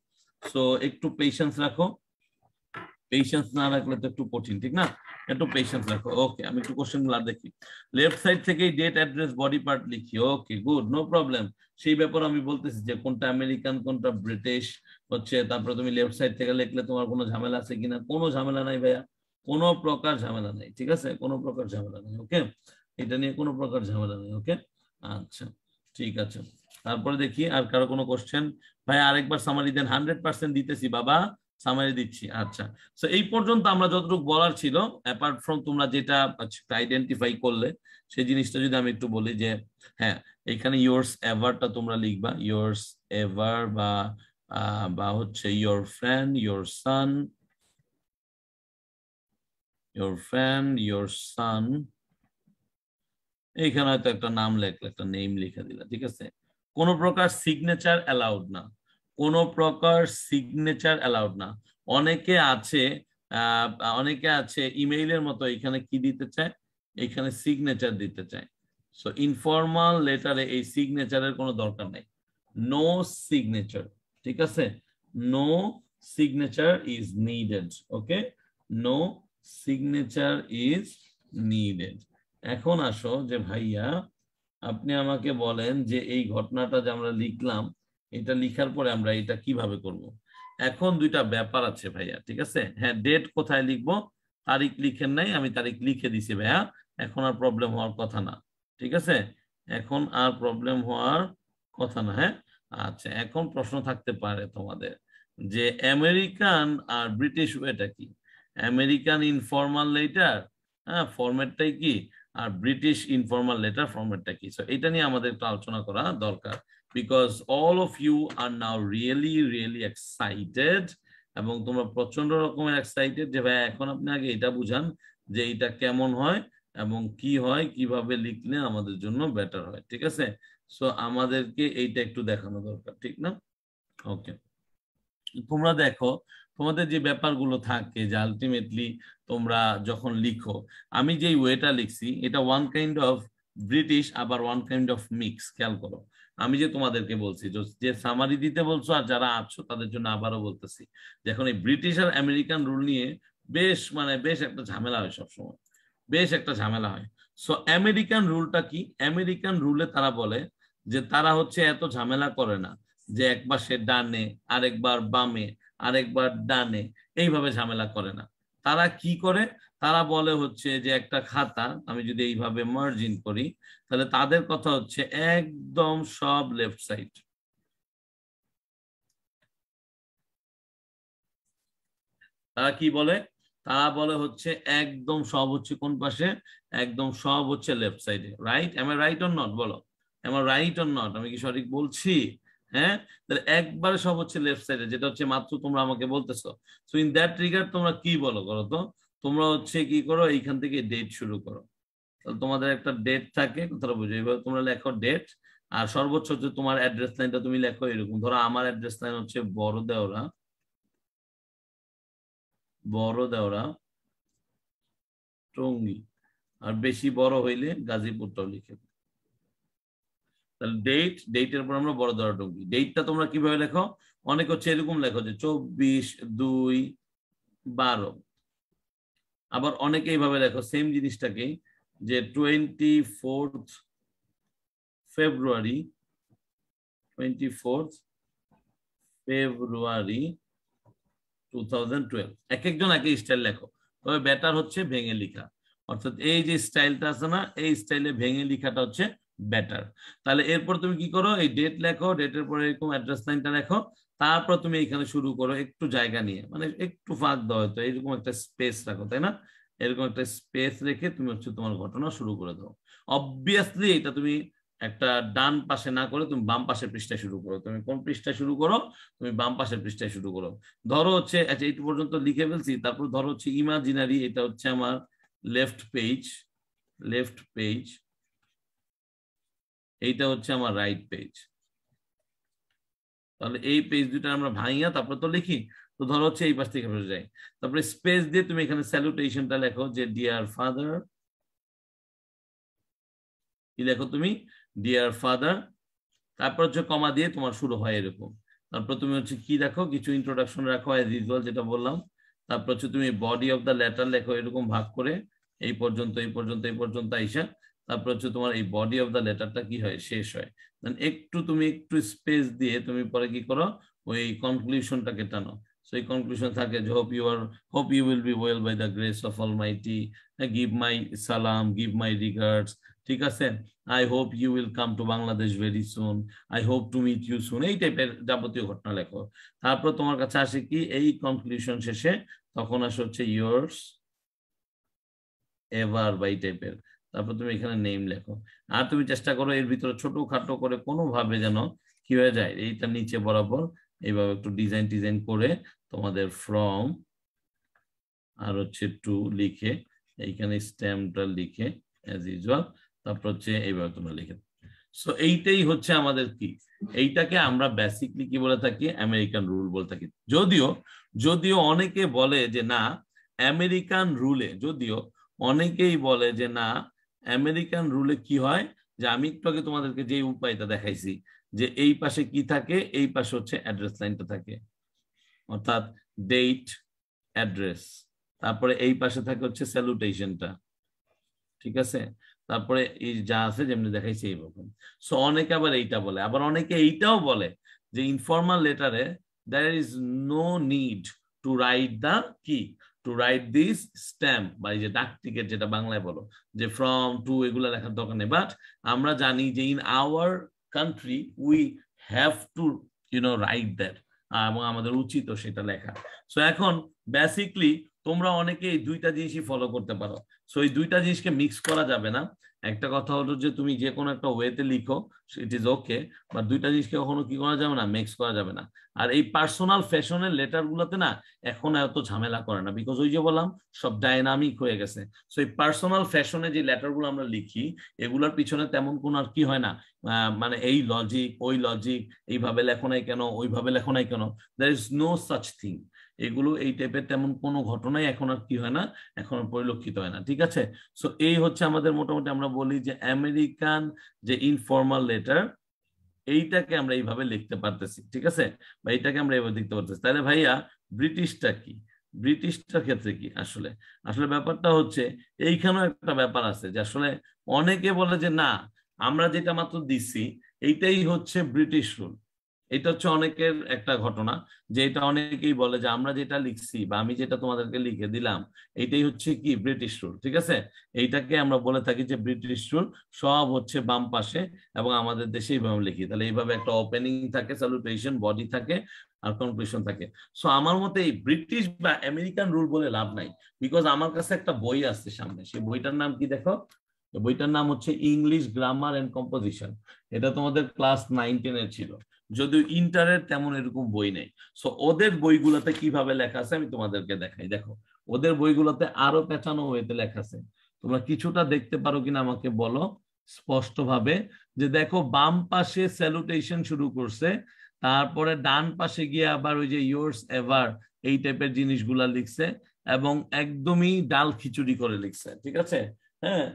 Speaker 1: সো একটু পেশেন্স রাখো পেশেন্স না রাখলে তো একটু কঠিন ঠিক না একটু পেশেন্স রাখো ওকে আমি একটু কোশ্চেন গুলো দেখি লেফট সাইড থেকে ডেট অ্যাড্রেস বডি পার্ট লিখি ওকে গুড নো প্রবলেম সেই ব্যাপারে আমি বলতেছি যে কোনটা আমেরিকান কোনটা ব্রিটিশ হচ্ছে তারপরে তুমি লেফট সাইড থেকে লিখলে তোমার কোনো ঝামেলা আছে কিনা কোনো ঝামেলা নাই ভাইয়া কোনো প্রকার ঝামেলা নেই ঠিক আছে কোনো প্রকার ঝামেলা নেই ওকে এটা নিয়ে কোনো প্রকার ঝামেলা নেই ওকে আচ্ছা ঠিক আছে তারপরে দেখি আর কারো কোনো কোশ্চেন ভাই আরেকবার সামারি দেন হান্ড্রেড পার্সেন্ট দিতেছি বাবা সামারি দিচ্ছি আচ্ছা তো এই পর্যন্ত আমরা যতটুকু বলার ছিল অ্যাপার্ট ফ্রম তোমরা যেটা আইডেন্টিফাই করলে সেই জিনিসটা যদি আমি একটু বলি যে হ্যাঁ এখানে ইয়োর্স এভারটা তোমরা লিখবা ইয়োর্স এভার বা বা হচ্ছে your friend your son your friend, your son. এইখানে হয়তো একটা নাম লেখলে একটা নেম লিখে দিলে ঠিক আছে কোন প্রকার সিগনেচার অ্যালাউড না কোনো প্রকার সিগনেচার অ্যালাউড না অনেকে আছে অনেকে আছে ইমেইলের মতো এখানে কি দিতে চায় এখানে সিগনেচার দিতে চায় সো ইনফর্মাল লেটারে এই সিগনেচারের কোনো দরকার নাই নো সিগনেচার ঠিক আছে no signature is needed okay no signature is needed এখন আসো যে ভাইয়া আপনি আমাকে বলেন যে এই ঘটনাটা যে আমরা লিখলাম এটা লিখার পরে আমরা এটা কিভাবে করব। এখন দুইটা ব্যাপার আছে ভাইয়া ঠিক আছে হ্যাঁ ডেট কোথায় লিখবো তারিখ লিখেন নাই আমি তারিখ লিখে দিছি ভাইয়া এখন আর প্রবলেম হওয়ার কথা না ঠিক আছে এখন আর প্রবলেম হওয়ার কথা না হ্যাঁ আচ্ছা এখন প্রশ্ন থাকতে পারে তোমাদের যে আমেরিকান আর ব্রিটিশ ওয়েটা কি আমেরিকান ইনফর্মাল লেটার হ্যাঁ ফরম্যাটটাই কি আর ব্রিটিশ ইনফর্মাল লেটার ফরম্যাটটা কি সো এটা নিয়ে আমাদের একটু আলোচনা করা দরকার because all of you are now really really excited এবং তোমরা প্রচন্ড রকমের এক্সাইটেড যে ভাই এখন আপনি আগে এটা বুঝান যে এটা কেমন হয় এবং কি হয় কিভাবে লিখলে আমাদের জন্য বেটার হয় ঠিক আছে সো আমাদেরকে এইটা একটু দেখানো দরকার ঠিক না ওকে তোমরা দেখো তোমাদের যে ব্যাপারগুলো থাকে যে আলটিমেটলি তোমরা যখন লিখো আমি যেই ওয়েটা লিখছি এটা ওয়ান কাইন্ড অফ ব্রিটিশ আবার ওয়ান কাইন্ড অফ মিক্স খেয়াল করো আমি যে তোমাদেরকে বলছি যে সামারি দিতে বলছো আর যারা আছো তাদের জন্য আবারও বলতেছি এখন এই ব্রিটিশ আর আমেরিকান রুল নিয়ে বেশ মানে বেশ একটা ঝামেলা হয় সবসময় বেশ একটা ঝামেলা হয় সো আমেরিকান রুলটা কি আমেরিকান রুলে তারা বলে যে তারা হচ্ছে এত ঝামেলা করে না যে একবার সে ডানে আরেকবার বামে আরেকবার ডানে এইভাবে ঝামেলা করে না তারা কি করে তারা বলে হচ্ছে যে একটা খাতা আমি যদি এইভাবে মার্জিন করি তাহলে তাদের কথা হচ্ছে একদম সব লেফট সাইড তারা কি বলে তারা বলে হচ্ছে একদম সব হচ্ছে কোন পাশে একদম সব হচ্ছে লেফট সাইডে রাইট আমার রাইট অর নট বলো আমার রাইট অর নট আমি কি সঠিক বলছি হ্যাঁ তাহলে একবারে সব হচ্ছে লেফট সাইডে যেটা হচ্ছে মাত্র তোমরা আমাকে বলতেছো সো ইন দ্যাট রিগার্ড তোমরা কি বলো করো তো তোমরা হচ্ছে কি করো এইখান থেকে ডেট শুরু করো তাহলে তোমাদের একটা ডেট থাকে কথাটা বুঝো এইভাবে তোমরা লেখো ডেট আর সর্বোচ্চ হচ্ছে তোমার অ্যাড্রেস লাইনটা তুমি লেখো এরকম ধরো আমার অ্যাড্রেস লাইন হচ্ছে বড় দেওরা বড় দেওরা টঙ্গি আর বেশি বড় হইলে গাজীপুরটাও লিখে তাহলে ডেট ডেটের উপর আমরা বড় ধরা ঢুকবি ডেটটা তোমরা কিভাবে লেখো অনেক হচ্ছে এরকম লেখো যে চব্বিশ দুই বারো আবার অনেকে এইভাবে লেখো সেম জিনিসটাকে যে twenty fourth February twenty fourth February এক একজন একই স্টাইল লেখো তবে ব্যাটার হচ্ছে ভেঙে লিখা অর্থাৎ এই যে স্টাইলটা আছে না এই স্টাইলে ভেঙে লিখাটা হচ্ছে বেটার তাহলে এরপর তুমি কি করো এই ডেট লেখো ডেটের পরে এরকম অ্যাড্রেস লাইনটা লেখো তারপর তুমি এখানে শুরু করো একটু জায়গা নিয়ে মানে একটু ফাঁক দাও হয়তো এরকম একটা স্পেস রাখো তাই না এরকম একটা স্পেস রেখে তুমি হচ্ছে তোমার ঘটনা শুরু করে দাও অবভিয়াসলি এটা তুমি একটা ডান পাশে না করে তুমি বাম পাশের পৃষ্ঠায় শুরু করো তুমি কোন পৃষ্ঠায় শুরু করো তুমি বাম পাশের পৃষ্ঠায় শুরু করো ধরো হচ্ছে আচ্ছা এইটু পর্যন্ত লিখে ফেলছি তারপর ধরো হচ্ছে ইমাজিনারি এটা হচ্ছে আমার লেফট পেজ লেফট পেজ এইটা হচ্ছে আমার রাইট পেজ তাহলে এই পেজ দুটা আমরা ভাঙিয়া তারপরে তো লিখি তো ধরো হচ্ছে এই পাশ থেকে যাই তারপরে স্পেস দিয়ে তুমি এখানে স্যালুটেশনটা লেখো যে ডিয়ার ফাদার কি লেখো তুমি ডিয়ার ফাদার তারপর হচ্ছে কমা দিয়ে তোমার শুরু হয় এরকম তারপর তুমি হচ্ছে কি দেখো কিছু ইন্ট্রোডাকশন রাখো এজ ইউজুয়াল যেটা বললাম তারপর হচ্ছে তুমি বডি অফ দ্য লেটার লেখো এরকম ভাগ করে এই পর্যন্ত এই পর্যন্ত এই পর্যন্ত আইসা তারপর হচ্ছে তোমার এই বডি অফ দ্য লেটারটা কি হয় শেষ হয় দেন একটু তুমি একটু স্পেস দিয়ে তুমি পরে কি করো ওই কনক্লুশনটাকে টানো সো এই কনক্লুশন থাকে যে hope you are hope you will be well by the grace of almighty give my salam give my regards ঠিক আছে I hope you will come to Bangladesh very soon I hope to meet you soon এই টাইপের যাবতীয় ঘটনা লেখো তারপর তোমার কাছে আসে কি এই কনক্লুশন শেষে তখন আসে হচ্ছে ইয়ার্স এভার বাই টাইপের তারপর তুমি এখানে নেম লেখো আর তুমি চেষ্টা করো এর ভিতরে ছোটখাটো করে কোনোভাবে যেন কি হয়ে যায় এইটা নিচে বরাবর এইভাবে একটু ডিজাইন টিজাইন করে তোমাদের ফ্রম আর হচ্ছে টু লিখে এইখানে স্ট্যাম্পটা লিখে অ্যাজ ইউজুয়াল তারপর হচ্ছে এইভাবে তোমরা লিখে সো এইটাই হচ্ছে আমাদের কি এইটাকে আমরা বেসিকলি কি বলে থাকি আমেরিকান রুল বলে থাকি যদিও যদিও অনেকে বলে যে না আমেরিকান রুলে যদিও অনেকেই বলে যে না আমেরিকান রুলে কি হয় যে আমি একটু আগে তোমাদেরকে যে উপায়টা দেখাইছি যে এই পাশে কি থাকে এই পাশে হচ্ছে অ্যাড্রেস লাইনটা থাকে অর্থাৎ ডেট অ্যাড্রেস তারপরে এই পাশে থাকে হচ্ছে স্যালুটেশনটা ঠিক আছে তারপরে এই যা আছে যেমনি দেখাইছে এইরকম সো অনেকে আবার এইটা বলে আবার অনেকে এইটাও বলে যে ইনফর্মাল লেটারে there is no need to write the কি টু রাইট দিস স্ট্যাম্প বা এই যে ডাক টিকিট যেটা বাংলায় বলো যে ফ্রম টু এগুলো লেখার দরকার নেই বাট আমরা জানি যে in our country we have to you know write that এবং আমাদের উচিত সেটা লেখা সো এখন বেসিকলি তোমরা অনেকে এই দুইটা জিনিসই ফলো করতে পারো সো এই দুইটা জিনিসকে মিক্স করা যাবে না একটা কথা হলো যে তুমি যে কোনো একটা ওয়েতে লিখো ইট ইজ ওকে বা দুইটা জিনিসকে কখনো কি করা যাবে না মিক্স করা যাবে না আর এই পার্সোনাল ফ্যাশনের লেটার গুলাতে না এখন এত ঝামেলা করে না বিকজ ওই যে বললাম সব ডায়নামিক হয়ে গেছে সো এই পার্সোনাল ফ্যাশনে যে লেটার গুলো আমরা লিখি এগুলোর পিছনে তেমন কোনো আর কি হয় না মানে এই লজিক ওই লজিক এইভাবে লেখো নাই কেন ওইভাবে লেখো নাই কেন there is no such thing এগুলো এই টাইপের তেমন কোনো ঘটনাই এখন আর কি হয় না এখন পরিলক্ষিত হয় না ঠিক আছে সো এই হচ্ছে আমাদের মোটামুটি আমরা বলি যে আমেরিকান যে ইনফর্মাল লেটার এইটাকে আমরা এইভাবে লিখতে পারতেছি ঠিক আছে বা এইটাকে আমরা এইভাবে লিখতে পারতেছি তাহলে ভাইয়া ব্রিটিশটা কি ব্রিটিশটার ক্ষেত্রে কি আসলে আসলে ব্যাপারটা হচ্ছে এইখানেও একটা ব্যাপার আছে যে আসলে অনেকে বলে যে না আমরা যেটা মাত্র দিছি এইটাই হচ্ছে ব্রিটিশ রুল এটা হচ্ছে অনেকের একটা ঘটনা যে এটা অনেকেই বলে যে আমরা যেটা লিখছি বা আমি যেটা তোমাদেরকে লিখে দিলাম এটাই হচ্ছে কি ব্রিটিশ রুল ঠিক আছে এইটাকে আমরা বলে থাকি যে ব্রিটিশ রুল সব হচ্ছে বাম পাশে এবং আমাদের দেশে এইভাবে লিখি তাহলে এইভাবে একটা ওপেনিং থাকে স্যালুটেশন বডি থাকে আর কনক্লুশন থাকে সো আমার মতে এই ব্রিটিশ বা আমেরিকান রুল বলে লাভ নাই বিকজ আমার কাছে একটা বই আসছে সামনে সেই বইটার নাম কি দেখো বইটার নাম হচ্ছে ইংলিশ গ্রামার এন্ড কম্পোজিশন এটা তোমাদের ক্লাস নাইন টেনের ছিল যদিও ইন্টারের তেমন এরকম বই নেই সো ওদের বইগুলোতে কিভাবে লেখা আছে আমি তোমাদেরকে দেখাই দেখো ওদের বইগুলোতে আরো পেঁচানো হয়েতে লেখা আছে তোমরা কিছুটা দেখতে পারো কিনা আমাকে বলো স্পষ্টভাবে যে দেখো বাম পাশে স্যালুটেশন শুরু করছে তারপরে ডান পাশে গিয়ে আবার ওই যে ইয়োর্স এভার এই টাইপের জিনিসগুলা লিখছে এবং একদমই ডাল খিচুড়ি করে লিখছে ঠিক আছে হ্যাঁ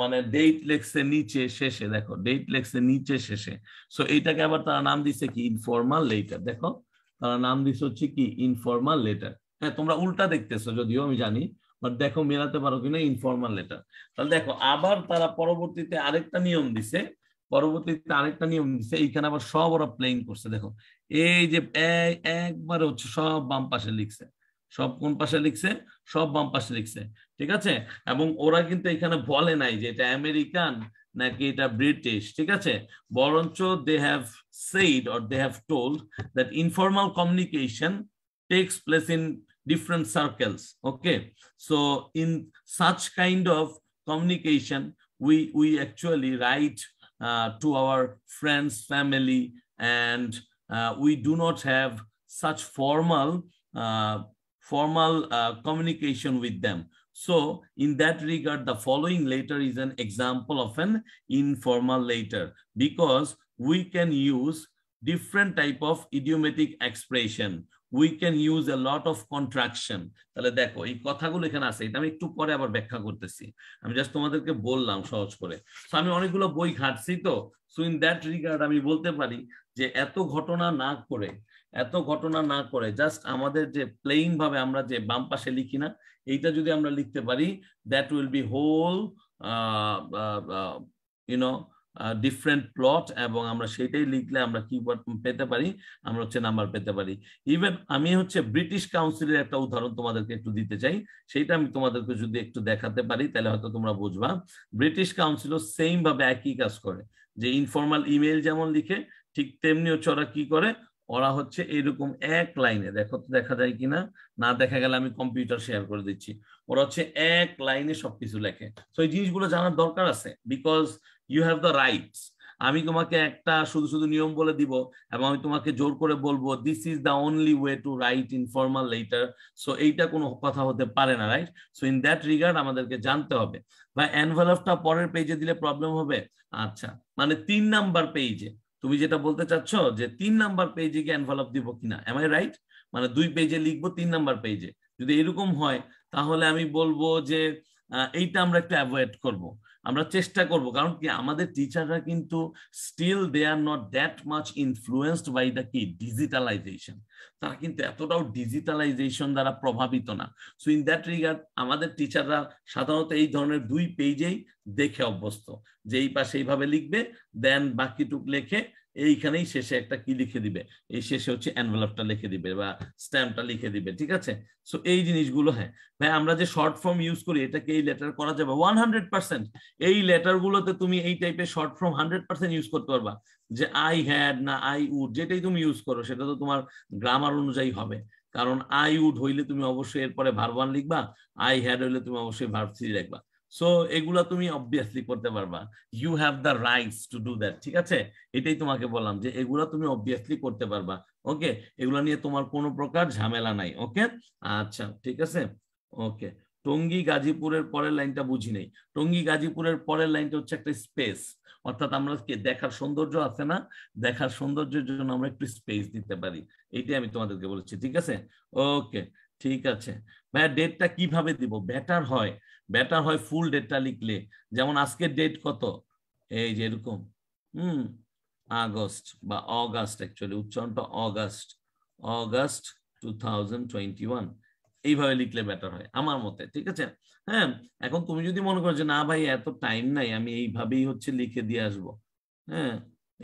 Speaker 1: মানে ডেট লেখছে নিচে শেষে দেখো ডেট লেখছে নিচে শেষে সো এইটাকে আবার তারা নাম দিছে কি ইনফরমাল লেটার দেখো তারা নাম দিছে হচ্ছে কি ইনফরমাল লেটার হ্যাঁ তোমরা উল্টা দেখতেছো যদিও আমি জানি বাট দেখো মেলাতে পারো কিনা ইনফরমাল লেটার তাহলে দেখো আবার তারা পরবর্তীতে আরেকটা নিয়ম দিছে পরবর্তীতে আরেকটা নিয়ম দিছে এইখানে আবার সব ওরা প্লেইং করছে দেখো এই যে একবারে হচ্ছে সব বাম পাশে লিখছে সব কোন পাশে লিখছে সব বাম পাশে লিখছে ঠিক আছে এবং ওরা কিন্তু এখানে বলে নাই যে এটা আমেরিকান নাকি এটা ব্রিটিশ ঠিক আছে বরঞ্চ they have said or they have told that informal communication takes place in different circles okay so in such kind of communication we we actually write to our friends family and we do not have such formal formal uh, communication with them. So in that regard, the following letter is an example of an informal letter because we can use different type of idiomatic expression. We can use a lot of contraction. তাহলে দেখো এই কথাগুলো এখানে আছে এটা আমি একটু পরে আবার ব্যাখ্যা করতেছি আমি জাস্ট তোমাদেরকে বললাম সহজ করে আমি অনেকগুলো বই ঘাটছি তো সো ইন দ্যাট রিগার্ড আমি বলতে পারি যে এত ঘটনা না করে এত ঘটনা না করে জাস্ট আমাদের যে প্লেইং ভাবে আমরা যে বাম পাশে লিখি না এইটা যদি আমরা লিখতে পারি that will be whole you know different plot এবং আমরা সেটাই লিখলে আমরা কি পেতে পারি আমরা হচ্ছে নাম্বার পেতে পারি ইভেন আমি হচ্ছে ব্রিটিশ কাউন্সিলের একটা উদাহরণ তোমাদেরকে একটু দিতে চাই সেটা আমি তোমাদেরকে যদি একটু দেখাতে পারি তাহলে হয়তো তোমরা বুঝবা ব্রিটিশ কাউন্সিলও সেম ভাবে একই কাজ করে যে ইনফর্মাল ইমেল যেমন লিখে ঠিক তেমনি হচ্ছে ওরা কি করে ওরা হচ্ছে এরকম এক লাইনে দেখো তো দেখা যায় কিনা না দেখা গেলে আমি কম্পিউটার শেয়ার করে দিচ্ছি ওরা হচ্ছে এক লাইনে সবকিছু লেখে তো এই জিনিসগুলো জানার দরকার আছে because you have the rights আমি তোমাকে একটা শুধু শুধু নিয়ম বলে দিব এবং আমি তোমাকে জোর করে বলবো this is the only way to write informal letter so এইটা কোনো কথা হতে পারে না right so in that regard আমাদেরকে জানতে হবে বা অ্যানভেলপটা পরের পেজে দিলে প্রবলেম হবে আচ্ছা মানে তিন নাম্বার পেজে তুমি যেটা বলতে চাচ্ছ যে তিন নাম্বার পেজে গিয়ে এনভেলপ দিব কিনা এম আই রাইট মানে দুই পেজে লিখবো তিন নাম্বার পেজে যদি এরকম হয় তাহলে আমি বলবো যে এইটা আমরা একটু অ্যাভয়েড করবো আমরা চেষ্টা করব কারণ কি আমাদের টিচাররা কিন্তু still they are not that much influenced by the কি ডিজিটালাইজেশন তারা কিন্তু এতটাও ডিজিটালাইজেশন দ্বারা প্রভাবিত না সো ইন দ্যাট রিগার্ড আমাদের টিচাররা সাধারণত এই ধরনের দুই পেজেই দেখে অভ্যস্ত যে এই পাশে এইভাবে লিখবে দেন বাকিটুক লেখে এইখানেই শেষে একটা কি লিখে দিবে এই শেষে হচ্ছে অ্যানভেলপটা লিখে দিবে বা স্ট্যাম্পটা লিখে দিবে ঠিক আছে সো এই জিনিসগুলো হ্যাঁ ভাই আমরা যে শর্ট ফর্ম ইউজ করি এটাকে এই লেটার করা যাবে ওয়ান হান্ড্রেড পার্সেন্ট এই লেটারগুলোতে তুমি এই টাইপের short form hundred percent use করতে পারবা যে আই হ্যাড না আই উড যেটাই তুমি ইউজ করো সেটা তো তোমার গ্রামার অনুযায়ী হবে কারণ আই উড হইলে তুমি অবশ্যই এরপরে ভার ওয়ান লিখবা আই হ্যাড হইলে তুমি অবশ্যই ভার থ্রি লিখবা সো এগুলা তুমি অবভিয়াসলি করতে পারবা you have the rights to do that ঠিক আছে এটাই তোমাকে বললাম যে এগুলা তুমি অবভিয়াসলি করতে পারবা ওকে এগুলা নিয়ে তোমার কোনো প্রকার ঝামেলা নাই ওকে আচ্ছা ঠিক আছে ওকে টঙ্গী গাজীপুরের পরের লাইনটা বুঝি নেই টঙ্গী গাজীপুরের পরের লাইনটা হচ্ছে একটা স্পেস অর্থাৎ আমরা দেখার সৌন্দর্য আছে না দেখার সৌন্দর্যের জন্য আমরা একটু স্পেস দিতে পারি এইটাই আমি তোমাদেরকে বলেছি ঠিক আছে ওকে ঠিক আছে ভাইয়া ডেটটা কিভাবে দিব বেটার হয় বেটার হয় ফুল ডেটটা লিখলে যেমন আজকের ডেট কত এই যে এরকম হুম আগস্ট বা অগাস্ট অ্যাকচুয়ালি উচ্চারণটা August August two thousand twenty one এইভাবে লিখলে বেটার হয় আমার মতে ঠিক আছে হ্যাঁ এখন তুমি যদি মনে করো যে না ভাই এত টাইম নাই আমি এইভাবেই হচ্ছে লিখে দিয়ে আসবো হ্যাঁ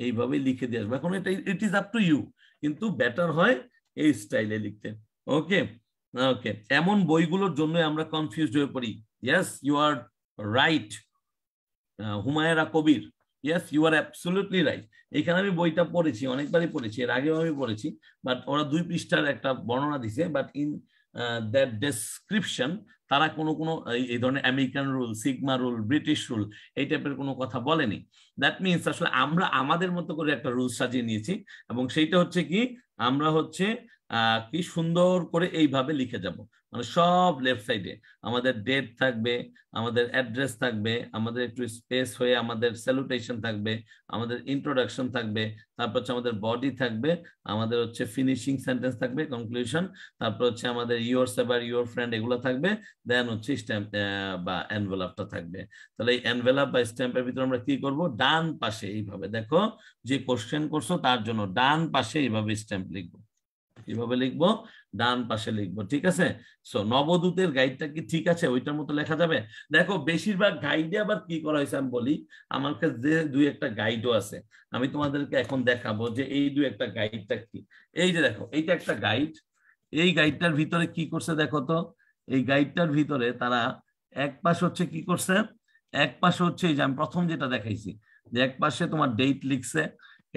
Speaker 1: এইভাবেই লিখে দিয়ে আসবো এখন এটা it is up to you কিন্তু বেটার হয় এই স্টাইলে লিখতে ওকে ওকে এমন বইগুলোর জন্য আমরা কনফিউজড হয়ে পড়ি yes you are right Humaira Kabir yes you are absolutely right এখানে আমি বইটা পড়েছি অনেকবারই পড়েছি এর আগেও আমি পড়েছি বাট ওরা দুই পৃষ্ঠার একটা বর্ণনা দিছে বাট ইন দ্যাট ডেসক্রিপশন তারা কোনো কোনো এই ধরনের American rule sigma rule British rule এই টাইপের কোনো কথা বলেনি দ্যাট মিনস আসলে আমরা আমাদের মতো করে একটা রুল সাজিয়ে নিয়েছি এবং সেইটা হচ্ছে কি আমরা হচ্ছে কি সুন্দর করে এইভাবে লিখে যাব মানে সব লেফট সাইডে আমাদের ডেট থাকবে আমাদের অ্যাড্রেস থাকবে আমাদের একটু স্পেস হয়ে আমাদের স্যালুটেশন থাকবে আমাদের ইন্ট্রোডাকশন থাকবে তারপর হচ্ছে আমাদের বডি থাকবে আমাদের হচ্ছে ফিনিশিং সেন্টেন্স থাকবে কনক্লুশন তারপর হচ্ছে আমাদের ইউর সেভার ইউর ফ্রেন্ড এগুলো থাকবে দেন হচ্ছে স্ট্যাম্প বা অ্যানভেলাপটা থাকবে তাহলে এই অ্যানভেলাপ বা স্ট্যাম্পের ভিতরে আমরা কি করব ডান পাশে এইভাবে দেখো যে কোশ্চেন করছো তার জন্য ডান পাশে এইভাবে স্ট্যাম্প লিখবো কিভাবে লিখবো ডান পাশে লিখবো ঠিক আছে সো নবদূতের গাইডটা কি ঠিক আছে ওইটার মতো লেখা যাবে দেখো বেশিরভাগ গাইডে আবার কি করা হয়েছে আমি বলি আমার কাছে যে দুই একটা গাইডও আছে আমি তোমাদেরকে এখন দেখাবো যে এই দুই একটা গাইডটা কি এই যে দেখো এইটা একটা গাইড এই গাইডটার ভিতরে কি করছে দেখো তো এই গাইডটার ভিতরে তারা এক পাশ হচ্ছে কি করছে এক পাশে হচ্ছে এই যে আমি প্রথম যেটা দেখাইছি যে এক পাশে তোমার ডেট লিখছে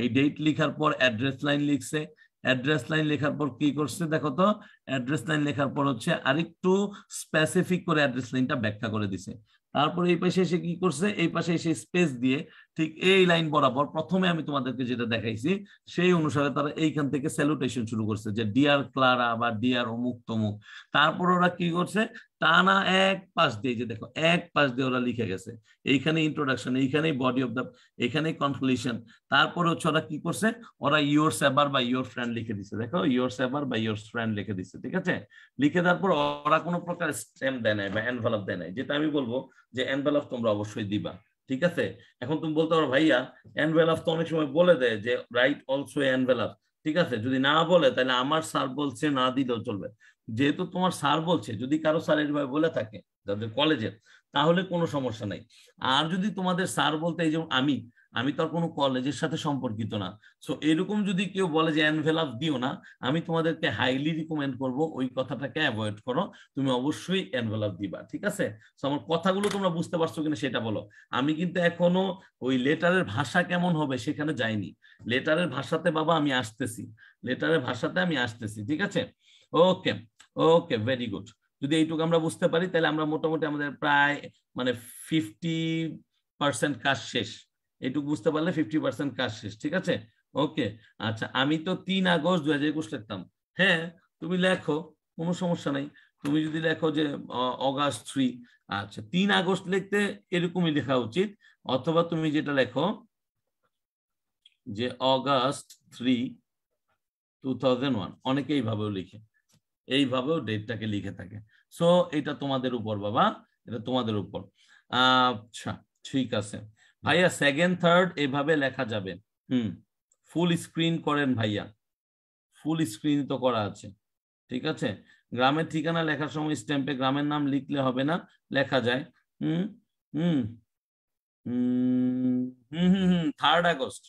Speaker 1: এই ডেট লিখার পর অ্যাড্রেস লাইন লিখছে অ্যাড্রেস লাইন লেখার পর কি করছে দেখো তো অ্যাড্রেস লাইন লেখার পর হচ্ছে আরেকটু স্পেসিফিক করে অ্যাড্রেস লাইনটা ব্যাখ্যা করে দিছে তারপরে এই পাশে এসে কি করছে এই পাশে এসে স্পেস দিয়ে ঠিক এই লাইন বরাবর প্রথমে আমি তোমাদেরকে যেটা দেখাইছি সেই অনুসারে তারা এইখান থেকে স্যালুটেশন শুরু করছে যে ডিয়ার ক্লারা বা ডিয়ার অমুক তমুক তারপর ওরা কি করছে টানা এক পাশ দিয়ে যে দেখো এক পাশ দিয়ে ওরা লিখে গেছে এইখানে ইন্ট্রোডাকশন এইখানেই বডি অফ দ্য এখানে কনক্লুশন তারপরে হচ্ছে ওরা কি করছে ওরা ইয়োর সেবার বা ইয়োর ফ্রেন্ড লিখে দিছে দেখো ইয়োর সেবার বা ইয়োর ফ্রেন্ড লিখে দিছে ঠিক আছে লিখে দেওয়ার পর ওরা কোনো প্রকার স্ট্যাম্প দেয় নাই বা এনভেলপ দেয় নাই যেটা আমি বলবো যে এনভেলপ তোমরা অবশ্যই দিবা ঠিক আছে এখন তুমি বলতে পারো ভাইয়া এনভেলাফ তো অনেক সময় বলে দেয় যে রাইট অলসো এনভেলাফ ঠিক আছে যদি না বলে তাহলে আমার স্যার বলছে না দিলেও চলবে যেহেতু তোমার স্যার বলছে যদি কারো স্যার এইভাবে বলে থাকে যাদের কলেজের তাহলে কোনো সমস্যা নাই আর যদি তোমাদের স্যার বলতে এই যে আমি আমি তো আর কোনো কলেজের সাথে সম্পর্কিত না সো এরকম যদি কেউ বলে যে অ্যানভেলাপ দিও না আমি তোমাদেরকে হাইলি রিকমেন্ড করব ওই কথাটাকে অ্যাভয়েড করো তুমি অবশ্যই অ্যানভেলাপ দিবা ঠিক আছে সো আমার কথাগুলো তোমরা বুঝতে পারছো কিনা সেটা বলো আমি কিন্তু এখনো ওই লেটারের ভাষা কেমন হবে সেখানে যাইনি লেটারের ভাষাতে বাবা আমি আসতেছি লেটারের ভাষাতে আমি আসতেছি ঠিক আছে ওকে ওকে ভেরি গুড যদি এইটুকু আমরা বুঝতে পারি তাহলে আমরা মোটামুটি আমাদের প্রায় মানে ফিফটি পার্সেন্ট কাজ শেষ এটুকু বুঝতে পারলে ফিফটি পার্সেন্ট কাজ শেষ ঠিক আছে ওকে আচ্ছা আমি তো তিন আগস্ট দু হাজার একুশ লিখতাম হ্যাঁ তুমি লেখো কোনো সমস্যা নাই তুমি যদি লেখো যে অগাস্ট থ্রি আচ্ছা তিন আগস্ট লিখতে এরকমই লেখা উচিত অথবা তুমি যেটা লেখো যে August three two thousand one অনেকে এইভাবেও লিখে এইভাবেও ডেটটাকে লিখে থাকে সো এটা তোমাদের উপর বাবা এটা তোমাদের উপর আচ্ছা ঠিক আছে ভাইয়া সেকেন্ড থার্ড এভাবে লেখা যাবে হুম ফুল স্ক্রিন করেন ভাইয়া ফুল স্ক্রিন তো করা আছে ঠিক আছে গ্রামের ঠিকানা লেখার সময় স্ট্যাম্পে গ্রামের নাম লিখলে হবে না লেখা যায় hmm hmm hmm hmm hmm third August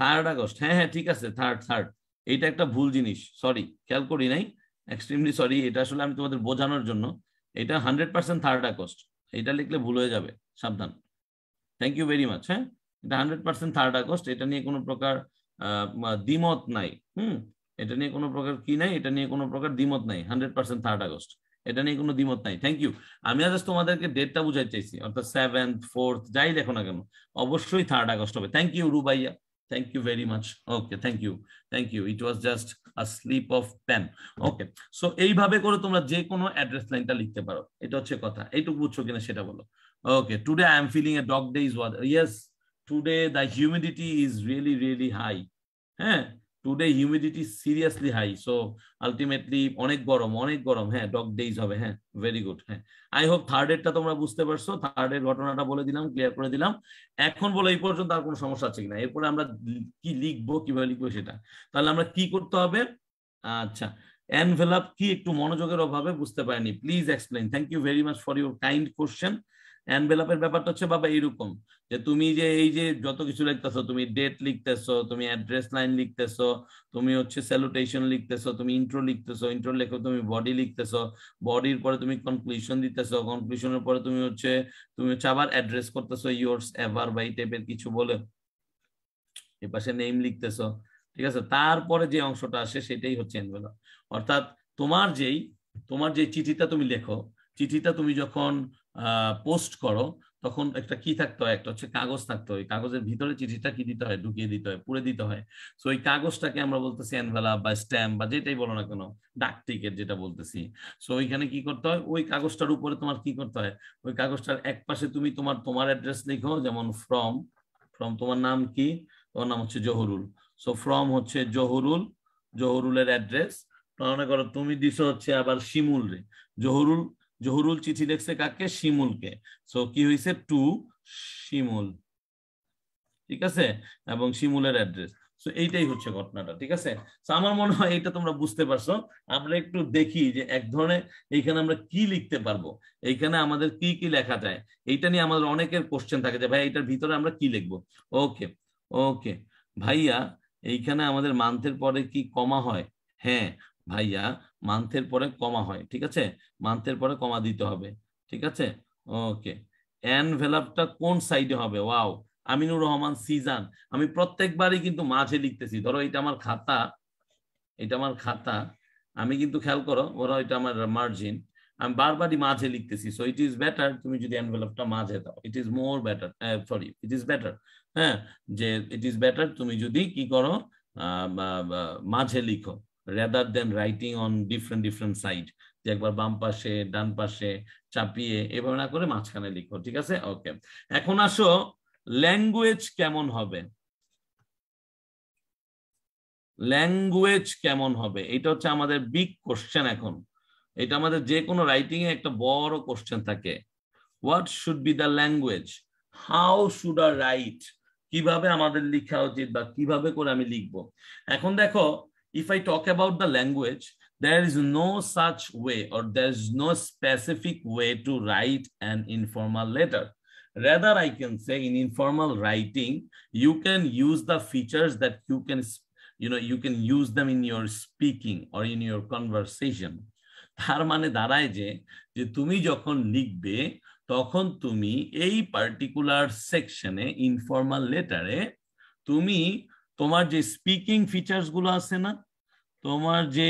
Speaker 1: third August হ্যাঁ হ্যাঁ ঠিক আছে থার্ড থার্ড এইটা একটা ভুল জিনিস সরি খেয়াল করি নাই এক্সট্রিমলি সরি এটা আসলে আমি তোমাদের বোঝানোর জন্য এটা হান্ড্রেড পার্সেন্ট থার্ড আগস্ট এটা লিখলে ভুল হয়ে যাবে সাবধান থ্যাংক ইউ ভেরি মাচ হ্যাঁ এটা হান্ড্রেড পার্সেন্ট থার্ড আগস্ট এটা নিয়ে কোনো প্রকার দ্বিমত নাই হুম এটা নিয়ে কোনো প্রকার কি নাই এটা নিয়ে কোনো প্রকার দ্বিমত নাই হান্ড্রেড পার্সেন্ট থার্ড আগস্ট এটা নিয়ে কোনো দ্বিমত নাই থ্যাংক ইউ আমি আজ তোমাদেরকে ডেটটা বুঝাই চাইছি অর্থাৎ সেভেন্থ ফোর্থ যাই দেখো না কেন অবশ্যই থার্ড আগস্ট হবে thank you Rubaiya thank you very much okay thank you thank you it was just a slip of pen okay so এইভাবে করে তোমরা যে কোনো অ্যাড্রেস লাইনটা লিখতে পারো এটা হচ্ছে কথা এইটুকু বুঝছো কিনা সেটা বলো Okay, today I am feeling a dog day is what? Yes, today the humidity is really, really high. হ্যাঁ today humidity seriously high so ultimately অনেক গরম অনেক গরম হ্যাঁ ডগ ডেইজ হবে হ্যাঁ ভেরি গুড হ্যাঁ আই হোপ থার্ড এডটা তোমরা বুঝতে পারছো থার্ড এর ঘটনাটা বলে দিলাম ক্লিয়ার করে দিলাম এখন বলে এই পর্যন্ত আর কোনো সমস্যা আছে কিনা এরপরে আমরা কি লিখবো কিভাবে লিখবো সেটা তাহলে আমরা কি করতে হবে আচ্ছা এনভেলাপ কি একটু মনোযোগের অভাবে বুঝতে পারিনি please explain thank you very much for your kind question এনভেলপের ব্যাপারটা হচ্ছে বাবা এরকম যে তুমি যে এই যে যত কিছু লিখতেছো তুমি ডেট লিখতেছো তুমি অ্যাড্রেস লাইন লিখতেছো তুমি হচ্ছে স্যালুটেশন লিখতেছো তুমি ইন্ট্রো লিখতেছো ইন্ট্রো লেখো তুমি বডি লিখতেছো বডির পরে তুমি কনক্লুশন দিতেছো কনক্লুশনের পরে তুমি হচ্ছে তুমি হচ্ছে আবার অ্যাড্রেস করতেছো ইয়োরস এভার বা এই টাইপের কিছু বলে এ পাশে নেম লিখতেছো ঠিক আছে তারপরে যে অংশটা আসে সেটাই হচ্ছে এনভেলপ অর্থাৎ তোমার যেই তোমার যে চিঠিটা তুমি লেখো চিঠিটা তুমি যখন পোস্ট করো তখন একটা কি থাকতে হয় একটা হচ্ছে কাগজ থাকতে হয় কাগজের ভিতরে চিঠিটা কি দিতে হয় ঢুকিয়ে দিতে হয় পুড়ে দিতে হয় সো এই কাগজটাকে আমরা বলতেছি এনভেলা বা স্ট্যাম্প বা যেটাই বলো না কেন ডাক টিকেট যেটা বলতেছি সো ওইখানে কি করতে হয় ওই কাগজটার উপরে তোমার কি করতে হয় ওই কাগজটার এক পাশে তুমি তোমার তোমার অ্যাড্রেস লিখো যেমন ফ্রম ফ্রম তোমার নাম কি তোমার নাম হচ্ছে জহরুল সো ফ্রম হচ্ছে জহরুল জহরুলের অ্যাড্রেস মনে করো তুমি দিছো হচ্ছে আবার শিমুল রে জহরুল জহুরুল চিঠি দেখছে কাকে শিমুলকে সো কি হয়েছে টু শিমুল ঠিক আছে এবং শিমুলের অ্যাড্রেস সো এইটাই হচ্ছে ঘটনাটা ঠিক আছে আমার মনে হয় এটা তোমরা বুঝতে পারছো আমরা একটু দেখি যে এক ধরনের এইখানে আমরা কি লিখতে পারবো এইখানে আমাদের কি কি লেখা যায় এইটা নিয়ে আমাদের অনেকের কোশ্চেন থাকে যে ভাই এটার ভিতরে আমরা কি লিখবো ওকে ওকে ভাইয়া এইখানে আমাদের মান্থের পরে কি কমা হয় হ্যাঁ ভাইয়া মান্থের পরে কমা হয় ঠিক আছে মান্থের পরে কমা দিতে হবে ঠিক আছে ওকে এনভেলাপটা কোন সাইডে হবে ওয়াও আমিনুর রহমান সিজান আমি প্রত্যেকবারই কিন্তু মাঝে লিখতেছি ধরো এটা আমার খাতা এটা আমার খাতা আমি কিন্তু খেয়াল করো ওরা এটা আমার মার্জিন আমি বারবারই মাঝে লিখতেছি সো ইট ইজ বেটার তুমি যদি এনভেলপটা মাঝে দাও it is more better sorry it is better হ্যাঁ যে ইট ইজ বেটার তুমি যদি কি করো মাঝে লিখো rather than writing on different different side যে একবার বাম পাশে ডান পাশে চাপিয়ে এভাবে না করে মাঝখানে লিখো ঠিক আছে ওকে এখন আসো ল্যাঙ্গুয়েজ কেমন হবে ল্যাঙ্গুয়েজ কেমন হবে এটা হচ্ছে আমাদের বিগ কোশ্চেন এখন এটা আমাদের যে কোনো রাইটিং এ একটা বড় কোশ্চেন থাকে what should be the language how should are write কিভাবে আমাদের লিখা উচিত বা কিভাবে করে আমি লিখব এখন দেখো if I talk about the language, there is no such way or there's no specific way to write an informal letter. Rather, I can say in informal writing, you can use the features that you can, you know, you can use them in your speaking or in your conversation. তার মানে দাঁড়ায় যে যে তুমি যখন লিখবে তখন তুমি এই পার্টিকুলার সেকশনে ইনফর্মাল লেটারে তুমি তোমার যে স্পিকিং ফিচার্স গুলো আছে না তোমার যে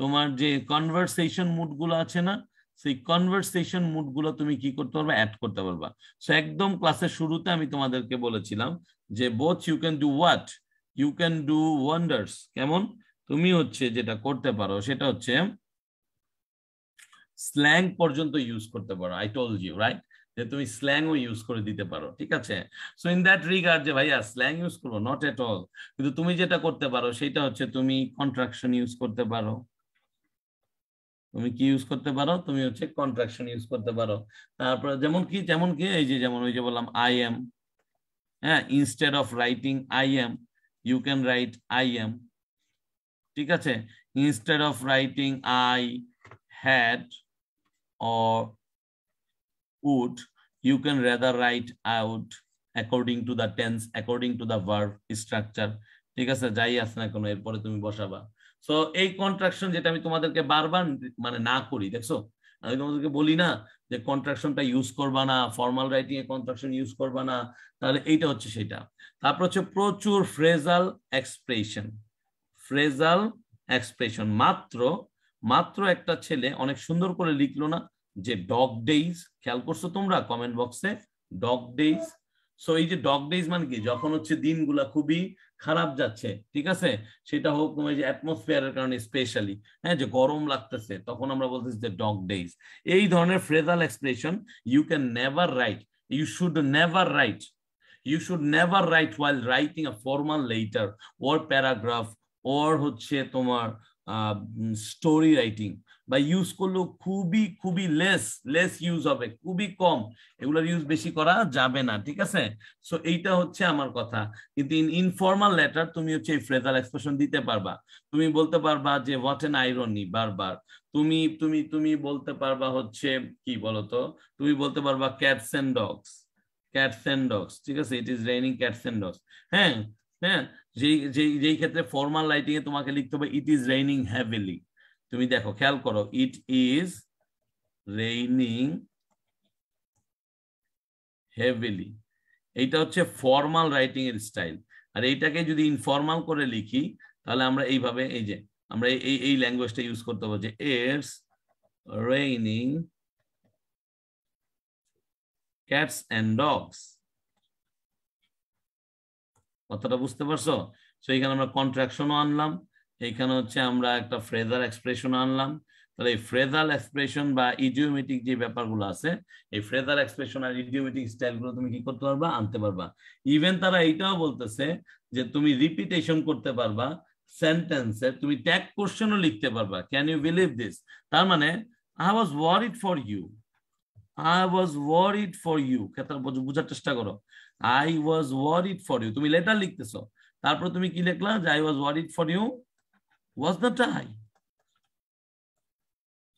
Speaker 1: তোমার যে কনভারসেশন মুড গুলো আছে না সেই কনভারসেশন মুড গুলো তুমি কি করতে পারবা অ্যাড করতে পারবা সো একদম ক্লাসের শুরুতে আমি তোমাদেরকে বলেছিলাম যে both you can do what you can do wonders কেমন তুমি হচ্ছে যেটা করতে পারো সেটা হচ্ছে স্ল্যাং পর্যন্ত ইউজ করতে পারো আই টোল ইউ রাইট যে তুমি স্ল্যাংও ইউজ করে দিতে পারো ঠিক আছে সো ইন দ্যাট রিগার্ড যে ভাইয়া স্ল্যাং ইউজ করবো নট এট অল কিন্তু তুমি যেটা করতে পারো সেটা হচ্ছে তুমি কন্ট্রাকশন ইউজ করতে পারো তুমি কি ইউজ করতে পারো তুমি হচ্ছে কন্ট্রাকশন ইউজ করতে পারো তারপর যেমন কি যেমন কি এই যে যেমন ওই যে বললাম আই এম হ্যাঁ instead of writing I am you can write I am ঠিক আছে instead of writing I had or would, you can rather write out according to the tense, according to the verb structure. ঠিক আছে যাই আছে না কোনো এরপরে তুমি বসাবা সো এই কন্ট্রাকশন যেটা আমি তোমাদেরকে বারবার মানে না করি দেখছো আমি তোমাদেরকে বলি না যে কন্ট্রাকশনটা ইউজ করবা না ফর্মাল রাইটিং এ কন্ট্রাকশন ইউজ করবা না তাহলে এইটা হচ্ছে সেটা তারপর হচ্ছে প্রচুর ফ্রেজাল এক্সপ্রেশন ফ্রেজাল এক্সপ্রেশন মাত্র মাত্র একটা ছেলে অনেক সুন্দর করে লিখলো না যে ডগ ডেইজ খেয়াল করছো তোমরা কমেন্ট বক্সে ডগ ডেইজ সো এই যে ডগ ডেইজ মানে কি যখন হচ্ছে দিনগুলা খুবই খারাপ যাচ্ছে ঠিক আছে সেটা হোক ওই যে অ্যাটমসফিয়ারের কারণে স্পেশালি হ্যাঁ যে গরম লাগতেছে তখন আমরা বলতেছি যে ডগ ডেইজ এই ধরনের phrasal expression you can never write you should never write you should never write while writing a formal letter or paragraph or হচ্ছে তোমার স্টোরি রাইটিং বা ইউজ করলেও খুবই খুবই লেস লেস ইউজ হবে খুবই কম এগুলোর ইউজ বেশি করা যাবে না ঠিক আছে সো এইটা হচ্ছে আমার কথা কিন্তু ইন ইনফর্মাল লেটার তুমি হচ্ছে এই ফ্রেজাল এক্সপ্রেশন দিতে পারবা তুমি বলতে পারবা যে হোয়াট এন আইরনি বারবার তুমি তুমি তুমি বলতে পারবা হচ্ছে কি বলতো তুমি বলতে পারবা cats and dogs cats and dogs ঠিক আছে it is raining cats and dogs হ্যাঁ হ্যাঁ যেই যেই যেই ক্ষেত্রে ফর্মাল লাইটিং এ তোমাকে লিখতে হবে ইট ইজ রেইনিং হ্যাভিলি তুমি দেখো খেয়াল করো ইট ইজ রেইনিং হেভিলি এইটা হচ্ছে ফর্মাল রাইটিং এর স্টাইল আর এইটাকে যদি ইনফর্মাল করে লিখি তাহলে আমরা এইভাবে এই যে আমরা এই এই ল্যাঙ্গুয়েজটা ইউজ করতে পারবো যে it's raining cats and dogs কথাটা বুঝতে পারছো তো এখানে আমরা কন্ট্রাকশনও আনলাম এখানে হচ্ছে আমরা একটা ফ্রেজাল এক্সপ্রেশন আনলাম তাহলে এই ফ্রেজাল এক্সপ্রেশন বা ইডিওমেটিক যে ব্যাপারগুলো আছে এই ফ্রেজাল এক্সপ্রেশন আর ইডিওমেটিক স্টাইলগুলো তুমি কি করতে পারবা আনতে পারবা ইভেন তারা এইটাও বলতেছে যে তুমি রিপিটেশন করতে পারবা সেন্টেন্সে তুমি ট্যাগ কোশ্চেনও লিখতে পারবা ক্যান ইউ বিলিভ দিস তার মানে I was worried for you I was worried for you তার বোঝার চেষ্টা করো I was worried for you তুমি লেটার লিখতেছো তারপর তুমি কি লিখলা যে I was worried for you was the tie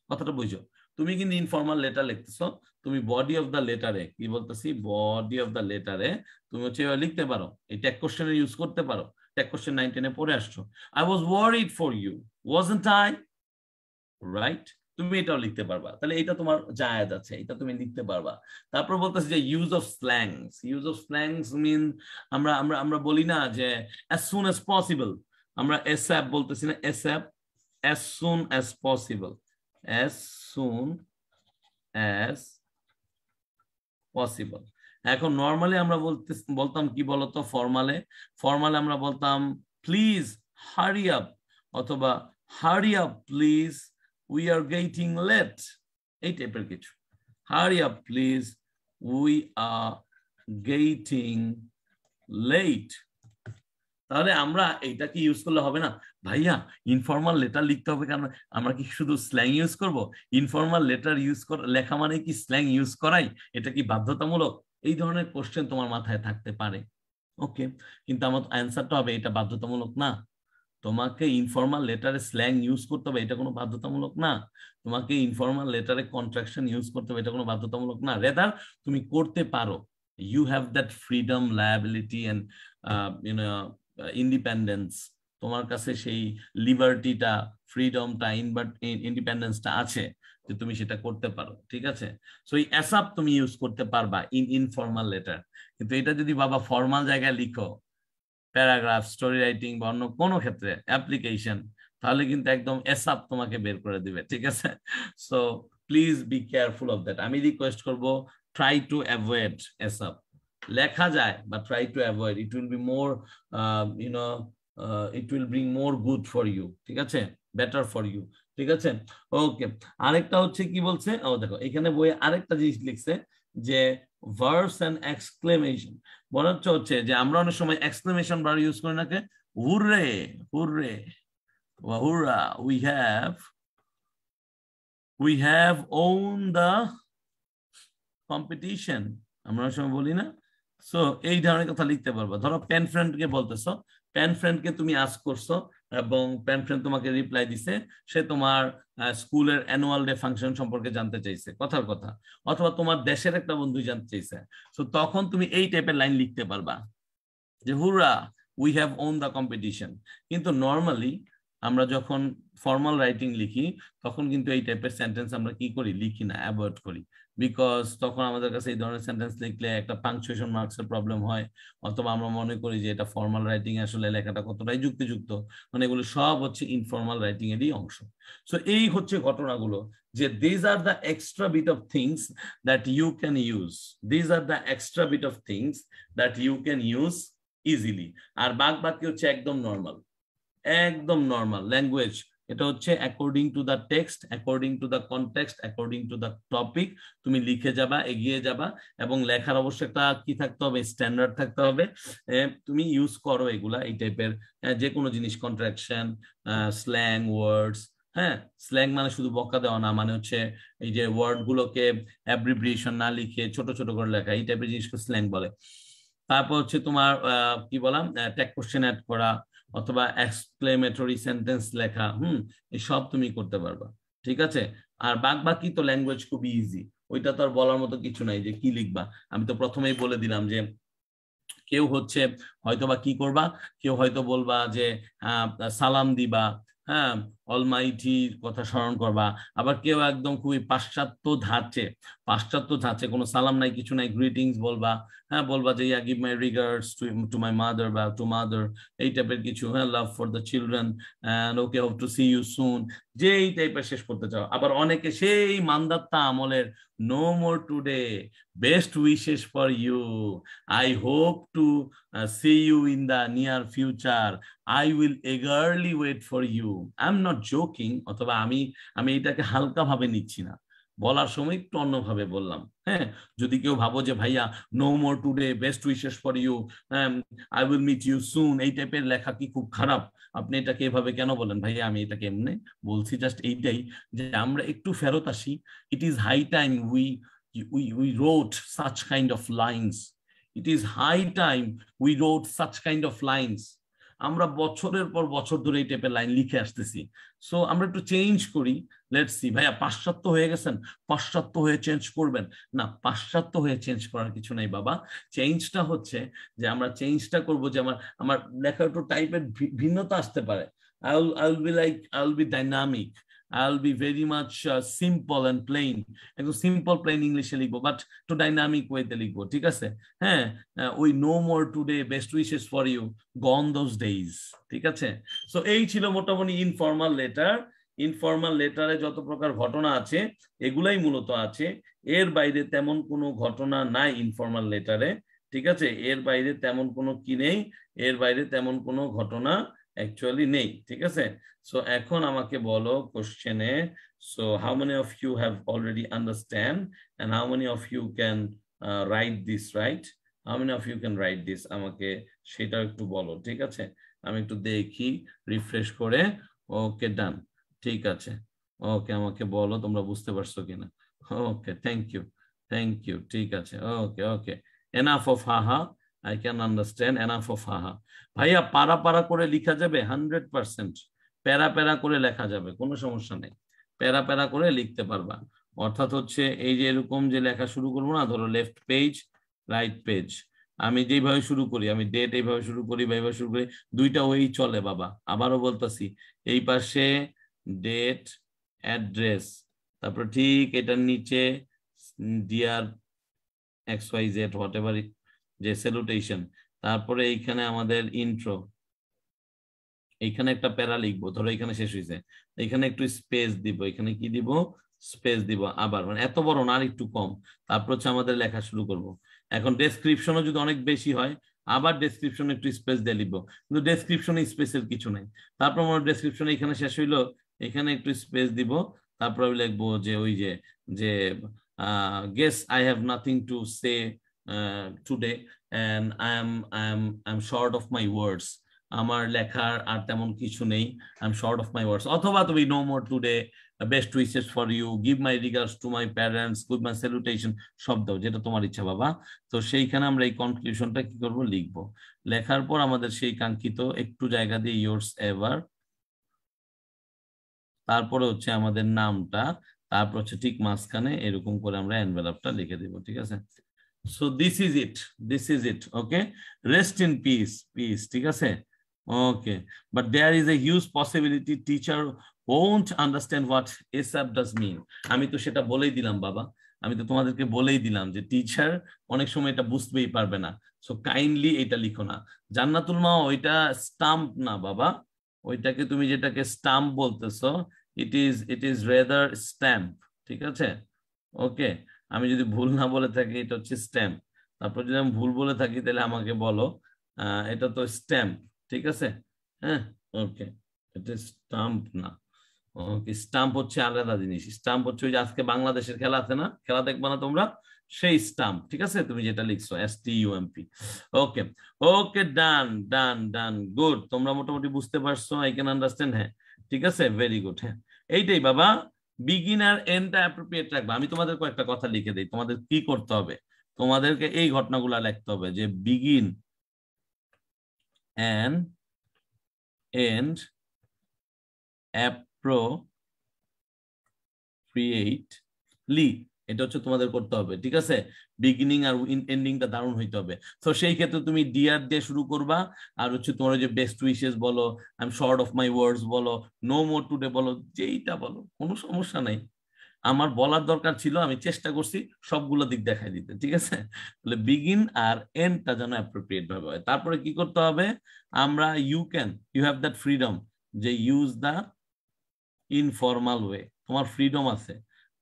Speaker 1: কথাটা বুঝো তুমি কিন্তু ইনফর্মাল লেটার লিখতেছ তুমি বডি অফ দ্য লেটারে কি বলতেছি বডি অফ দ্য লেটারে তুমি হচ্ছে লিখতে পারো এই ট্যাগ কোশ্চেনে ইউজ করতে পারো ট্যাগ কোশ্চেন নাইনটিনে পড়ে আসছো I was worried for you wasn't I right তুমি এটাও লিখতে পারবা তাহলে এটা তোমার জায়েজ আছে এটা তুমি লিখতে পারবা তারপর বলতেছি যে use of slangs use of slangs mean আমরা আমরা আমরা বলি না যে অ্যাজ সুন অ্যাজ পসিবল আমরা এস অ্যাপ বলতেছি না ASAP as soon as possible as soon as possible এখন নর্মালি আমরা বলতে বলতাম কি বলতো ফর্মালে ফর্মালে আমরা বলতাম প্লিজ হারি আপ অথবা hurry up please we are getting late এই টাইপের কিছু hurry up please we are getting late তাহলে আমরা এইটা কি ইউজ করলে হবে না ভাইয়া ইনফর্মাল লেটার লিখতে হবে কারণ আমরা কি শুধু স্ল্যাং ইউজ করব ইনফর্মাল লেটার ইউজ লেখা মানে কি স্ল্যাং ইউজ করাই এটা কি বাধ্যতামূলক এই ধরনের কোশ্চেন তোমার মাথায় থাকতে পারে ওকে কিন্তু আমার অ্যান্সারটা হবে এটা বাধ্যতামূলক না তোমাকে ইনফর্মাল লেটারে স্ল্যাং ইউজ করতে হবে এটা কোনো বাধ্যতামূলক না তোমাকে ইনফর্মাল লেটারে কন্ট্রাকশন ইউজ করতে হবে এটা কোনো বাধ্যতামূলক না রেদার তুমি করতে পারো you have that freedom liability and you know independence তোমার কাছে সেই লিবার্টিটা ফ্রিডমটা ইন্ডিপেন্ডেন্সটা আছে যে তুমি সেটা করতে পারো ঠিক আছে সো এই অ্যাসাপ তুমি ইউজ করতে পারবা ইন ইনফর্মাল লেটার কিন্তু এটা যদি বাবা ফর্মাল জায়গায় লিখো প্যারাগ্রাফ স্টোরি রাইটিং বা অন্য কোনো ক্ষেত্রে অ্যাপ্লিকেশন তাহলে কিন্তু একদম এসাপ তোমাকে বের করে দিবে ঠিক আছে so please be careful of that আমি রিকোয়েস্ট করবো ট্রাই টু অ্যাভয়েড এসাপ লেখা যায় বা try to avoid it will be more you know it will bring more good for you ঠিক আছে বেটার ফর ইউ ঠিক আছে ওকে আরেকটা হচ্ছে কি বলছে ও দেখো এখানে বইয়ে আরেকটা জিনিস লিখছে যে ভার্স অ্যান্ড এক্সক্লেমেশন বলা হচ্ছে যে আমরা অনেক সময় এক্সক্লেমেশন বার ইউজ করি নাকি hurray hurray hurrah we have we have won the competition আমরা সময় বলি না সো এই ধরনের কথা লিখতে পারবা ধরো প্যান ফ্রেন্ডকে বলতেছো প্যান ফ্রেন্ডকে তুমি আজ করছো এবং প্যান ফ্রেন্ড তোমাকে রিপ্লাই দিছে সে তোমার স্কুলের অ্যানুয়াল ডে ফাংশন সম্পর্কে জানতে চাইছে কথার কথা অথবা তোমার দেশের একটা বন্ধু জানতে চাইছে তো তখন তুমি এই টাইপের লাইন লিখতে পারবা যে hurrah we have won the competition কিন্তু নর্মালি আমরা যখন ফর্মাল রাইটিং লিখি তখন কিন্তু এই টাইপের সেন্টেন্স আমরা কি করি লিখি না অ্যাভয়েড করি বিকজ তখন আমাদের কাছে এই ধরনের সেন্টেন্স লিখলে একটা পাংচুয়েশন মার্কসের প্রবলেম হয় অথবা আমরা মনে করি যে এটা ফর্মাল রাইটিং আসলে লেখাটা কতটাই যুক্তিযুক্ত মানে এগুলো সব হচ্ছে ইনফর্মাল রাইটিং এরই অংশ সো এই হচ্ছে ঘটনাগুলো যে these are the extra bit of things that you can use these are the extra bit of things that you can use easily আর বাক বাকি হচ্ছে একদম নর্মাল একদম নর্মাল ল্যাঙ্গুয়েজ এটা হচ্ছে according to the text according to the context according to the topic তুমি লিখে যাবা এগিয়ে যাবা এবং লেখার অবশ্য একটা কি থাকতে হবে স্ট্যান্ডার্ড থাকতে হবে তুমি ইউজ করো এগুলা এই টাইপের যে কোনো জিনিস কন্ট্রাকশন স্ল্যাং ওয়ার্ডস হ্যাঁ স্ল্যাং মানে শুধু বকা দেওয়া না মানে হচ্ছে এই যে ওয়ার্ড গুলোকে অ্যাব্রিব্রিয়েশন না লিখে ছোট ছোট করে লেখা এই টাইপের জিনিসকে স্ল্যাং বলে তারপর হচ্ছে তোমার কি বললাম ট্যাগ কোশ্চেন অ্যাড করা অথবা এক্সপ্লেমেটরি সেন্টেন্স লেখা হুম সব তুমি করতে পারবা ঠিক আছে আর বাক বাকি তো ল্যাঙ্গুয়েজ খুবই ইজি ওইটা তো আর বলার মতো কিছু নাই যে কি লিখবা আমি তো প্রথমেই বলে দিলাম যে কেউ হচ্ছে হয়তোবা কি করবা কেউ হয়তো বলবা যে সালাম দিবা হ্যাঁ অলমাইটির কথা স্মরণ করবা আবার কেউ একদম খুবই পাশ্চাত্য ধাঁচে পাশ্চাত্য ধাঁচে কোনো সালাম নাই কিছু নাই গ্রিটিংস বলবা হ্যাঁ বলবা যে yeah give my regards to my mother বা টু মাদার এই টাইপের কিছু হ্যাঁ love for the children and okay hope to see you soon যে এই টাইপের শেষ করতে চাও আবার অনেকে সেই মান্দাত্তা আমলের no more today best wishes for you I hope to see you in the near future I will eagerly wait for you I am not not joking অথবা আমি আমি এটাকে হালকা ভাবে নিচ্ছি না বলার সময় একটু অন্যভাবে বললাম হ্যাঁ যদি কেউ ভাবো যে ভাইয়া no more today best wishes for you I will meet you soon এই টাইপের লেখা কি খুব খারাপ আপনি এটাকে এভাবে কেন বলেন ভাইয়া আমি এটাকে এমনি বলছি জাস্ট এইটাই যে আমরা একটু ফেরত আসি it is high time we we we wrote such kind of lines it is high time we wrote such kind of lines আমরা বছরের পর বছর ধরে এই টাইপের লাইন লিখে আসতেছি সো আমরা একটু চেঞ্জ করি লেট সি ভাইয়া পাশ্চাত্য হয়ে গেছেন পাশ্চাত্য হয়ে চেঞ্জ করবেন না পাশ্চাত্য হয়ে চেঞ্জ করার কিছু নাই বাবা চেঞ্জটা হচ্ছে যে আমরা চেঞ্জটা করব যে আমার আমার লেখা একটু টাইপের ভিন্নতা আসতে পারে I will I will be like I will be dynamic I'll be very much uh, simple and plain. একদম সিম্পল প্লেন ইংলিশে লিখবো বাট টু ডাইনামিক ওয়েতে লিখবো ঠিক আছে হ্যাঁ we no more today best wishes for you gone those days ঠিক আছে সো এই ছিল মোটামুটি ইনফর্মাল লেটার ইনফর্মাল লেটারে যত প্রকার ঘটনা আছে এগুলাই মূলত আছে এর বাইরে তেমন কোনো ঘটনা নাই ইনফর্মাল লেটারে ঠিক আছে এর বাইরে তেমন কোনো কি নেই এর বাইরে তেমন কোনো ঘটনা অ্যাকচুয়ালি নেই ঠিক আছে সো এখন আমাকে বলো কোশ্চেনে so how many of you have already understand and how many of you can write this write how many of you can write this আমাকে সেটাও একটু বলো ঠিক আছে আমি একটু দেখি রিফ্রেশ করে ওকে ডান ঠিক আছে ওকে আমাকে বলো তোমরা বুঝতে পারছো কিনা okay thank you thank you ঠিক আছে ওকে ওকে এনাফ অফ হা হা I can understand enough of হাহা ভাইয়া পারা পারা করে লেখা যাবে হান্ড্রেড পার্সেন্ট প্যারা প্যারা করে লেখা যাবে কোনো সমস্যা নেই প্যারা প্যারা করে লিখতে পারবা অর্থাৎ হচ্ছে এই যে এরকম যে লেখা শুরু করবো না ধরো লেফট পেজ রাইট পেজ আমি যেভাবে শুরু করি আমি ডেট এইভাবে শুরু করি বা এইভাবে শুরু করি দুইটা ওই চলে বাবা আবারও বলতেছি এই পাশে ডেট অ্যাড্রেস তারপর ঠিক এটার নিচে dear X Y Z whatever it যে স্যালুটেশন তারপরে এইখানে আমাদের ইন্ট্রো এইখানে একটা প্যারা লিখবো ধরো এখানে শেষ হয়েছে এখানে একটু স্পেস দিব এখানে কি দিব স্পেস দিব আবার মানে এত বড় না আর একটু কম তারপর হচ্ছে আমাদের লেখা শুরু করব এখন ডেসক্রিপশনও যদি অনেক বেশি হয় আবার ডেসক্রিপশনে একটু স্পেস দিয়ে লিখবো কিন্তু ডেসক্রিপশনে স্পেসের কিছু নাই তারপর আমার ডেসক্রিপশন এখানে শেষ হইলো এখানে একটু স্পেস দিব তারপর আমি লিখবো যে ওই যে যে guess I have nothing to say uh, today and I am I am I'm short of my words আমার লেখার আর তেমন কিছু নেই I am short of my words অথবা তুমি no more today best wishes for you give my regards to my parents good my salutation সব দাও যেটা তোমার ইচ্ছা বাবা তো সেইখানে আমরা এই কনক্লুশনটা কি করব লিখব লেখার পর আমাদের সেই কাঙ্ক্ষিত একটু জায়গা দিয়ে ইয়োর্স এভার তারপরে হচ্ছে আমাদের নামটা তারপর হচ্ছে ঠিক মাঝখানে এরকম করে আমরা এনভেলপটা লিখে দিব ঠিক আছে so this is it this is it okay rest in peace peace ঠিক আছে okay but there is a huge possibility teacher won't understand what asap does mean আমি তো সেটা বলেই দিলাম বাবা আমি তো তোমাদেরকে বলেই দিলাম যে টিচার অনেক সময় এটা বুঝতেই পারবে না সো কাইন্ডলি এটা লিখো না জান্নাতুল মা ওইটা স্টাম্প না বাবা ওইটাকে তুমি যেটাকে স্টাম্প বলতেছো it is it is rather stamp ঠিক আছে ওকে আমি যদি ভুল না বলে থাকি এটা হচ্ছে স্ট্যাম্প তারপর যদি আমি ভুল বলে থাকি তাহলে আমাকে বলো এটা তো স্ট্যাম্প ঠিক আছে হ্যাঁ ওকে এটা স্টাম্প না ওকে স্টাম্প হচ্ছে আলাদা জিনিস স্টাম্প হচ্ছে ওই যে আজকে বাংলাদেশের খেলা আছে না খেলা দেখবে না তোমরা সেই স্টাম্প ঠিক আছে তুমি যেটা লিখছো S T U M P okay okay done done done good তোমরা মোটামুটি বুঝতে পারছো আই ক্যান আন্ডারস্ট্যান্ড হ্যাঁ ঠিক আছে ভেরি গুড হ্যাঁ এইটাই বাবা বিগিনার এন্ডটা অ্যাপ্রোপ্রিয়েট রাখবে আমি তোমাদের কয়েকটা কথা লিখে দিই তোমাদের কি করতে হবে তোমাদেরকে এই ঘটনাগুলা লিখতে হবে যে বিগিন এন্ড এন্ড অ্যাপ্রোপ্রিয়েটলি এটা হচ্ছে তোমাদের করতে হবে ঠিক আছে বিগিনিং আর এন্ডিংটা দারুণ হইতে হবে তো সেই ক্ষেত্রে তুমি ডিয়ার দিয়ে শুরু করবা আর হচ্ছে তোমার যে বেস্ট উইশেস বলো I am short of my words বলো নো মোর টুডে বলো যেইটা বলো কোনো সমস্যা নাই আমার বলার দরকার ছিল আমি চেষ্টা করছি সবগুলো দিক দেখাই দিতে ঠিক আছে তাহলে বিগিন আর এন্ডটা যেন অ্যাপ্রোপ্রিয়েট ভাবে হয় তারপরে কি করতে হবে আমরা you can you have that freedom যে ইউজ দ্য ইনফরমাল ওয়ে তোমার ফ্রিডম আছে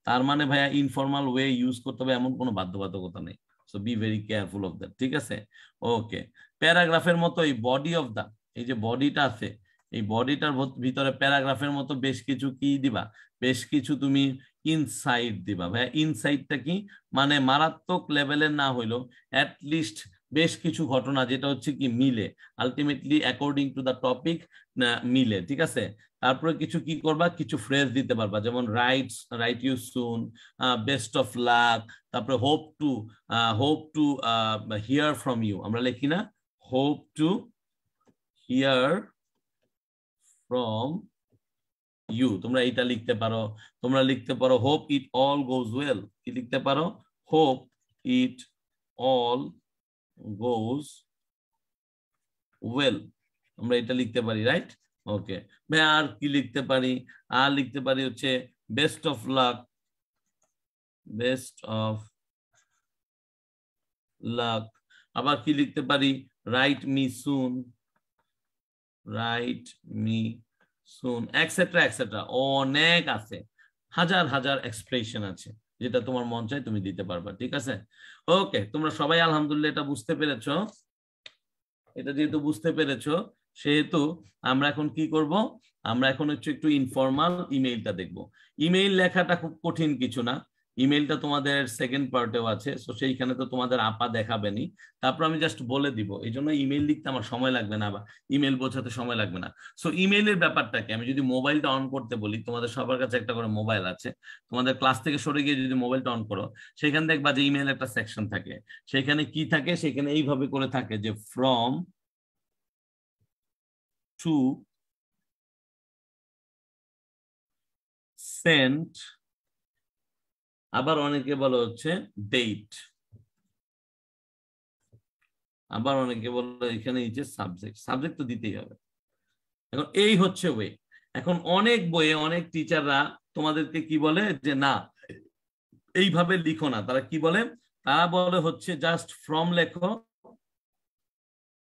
Speaker 1: তার মানে ভাইয়া ইনফর্মাল ওয়ে ইউজ করতে হবে এমন কোনো বাধ্যবাধকতা নেই so be very careful of that ঠিক আছে ওকে প্যারাগ্রাফের মতো এই বডি অফ দা এই যে বডিটা আছে এই বডিটার ভিতরে প্যারাগ্রাফের মতো বেশ কিছু কি দিবা বেশ কিছু তুমি ইনসাইট দিবা ভাইয়া ইনসাইটটা কি মানে মারাত্মক লেভেলের না হইলো অ্যাটলিস্ট লিস্ট বেশ কিছু ঘটনা যেটা হচ্ছে কি মিলে ultimately according to the topic মিলে ঠিক আছে তারপরে কিছু কি করবা কিছু ফ্রেজ দিতে পারবা যেমন writes write you soon best of luck তারপরে hope to hope to hear from you আমরা লিখি না hope to hear from you তোমরা এইটা লিখতে পারো তোমরা লিখতে পারো hope it all goes well কি লিখতে পারো hope it all goes well আমরা এটা লিখতে পারি রাইট ওকে ভাই আর কি লিখতে পারি আর লিখতে পারি হচ্ছে best of luck best of luck আবার কি লিখতে পারি write me soon write me soon etcetera etcetera অনেক আছে হাজার হাজার এক্সপ্রেশন আছে যেটা তোমার মন চাই তুমি দিতে পারবা ঠিক আছে ওকে তোমরা সবাই আলহামদুলিল্লাহ এটা বুঝতে পেরেছ এটা যেহেতু বুঝতে পেরেছ সেহেতু আমরা এখন কি করব আমরা এখন হচ্ছে একটু ইনফর্মাল ইমেইলটা দেখব ইমেইল লেখাটা খুব কঠিন কিছু না ইমেলটা তোমাদের সেকেন্ড পার্টেও আছে সো সেইখানে তো তোমাদের আপা দেখাবেনি তারপর আমি জাস্ট বলে দিব এই জন্য ইমেল লিখতে আমার সময় লাগবে না বা ইমেল বোঝাতে সময় লাগবে না সো ইমেলের ব্যাপারটাকে আমি যদি মোবাইলটা অন করতে বলি তোমাদের সবার কাছে একটা করে মোবাইল আছে তোমাদের ক্লাস থেকে সরে গিয়ে যদি মোবাইলটা অন করো সেখান দেখবা যে ইমেল একটা সেকশন থাকে সেখানে কি থাকে সেখানে এইভাবে করে থাকে যে ফ্রম টু সেন্ট আবার অনেকে বলা হচ্ছে ডেট আবার অনেকে বলে এখানে নিচে সাবজেক্ট সাবজেক্ট তো দিতেই হবে এখন এই হচ্ছে ওয়ে এখন অনেক বইয়ে অনেক টিচাররা তোমাদেরকে কি বলে যে না এইভাবে লিখো না তারা কি বলে তারা বলে হচ্ছে জাস্ট ফ্রম লেখো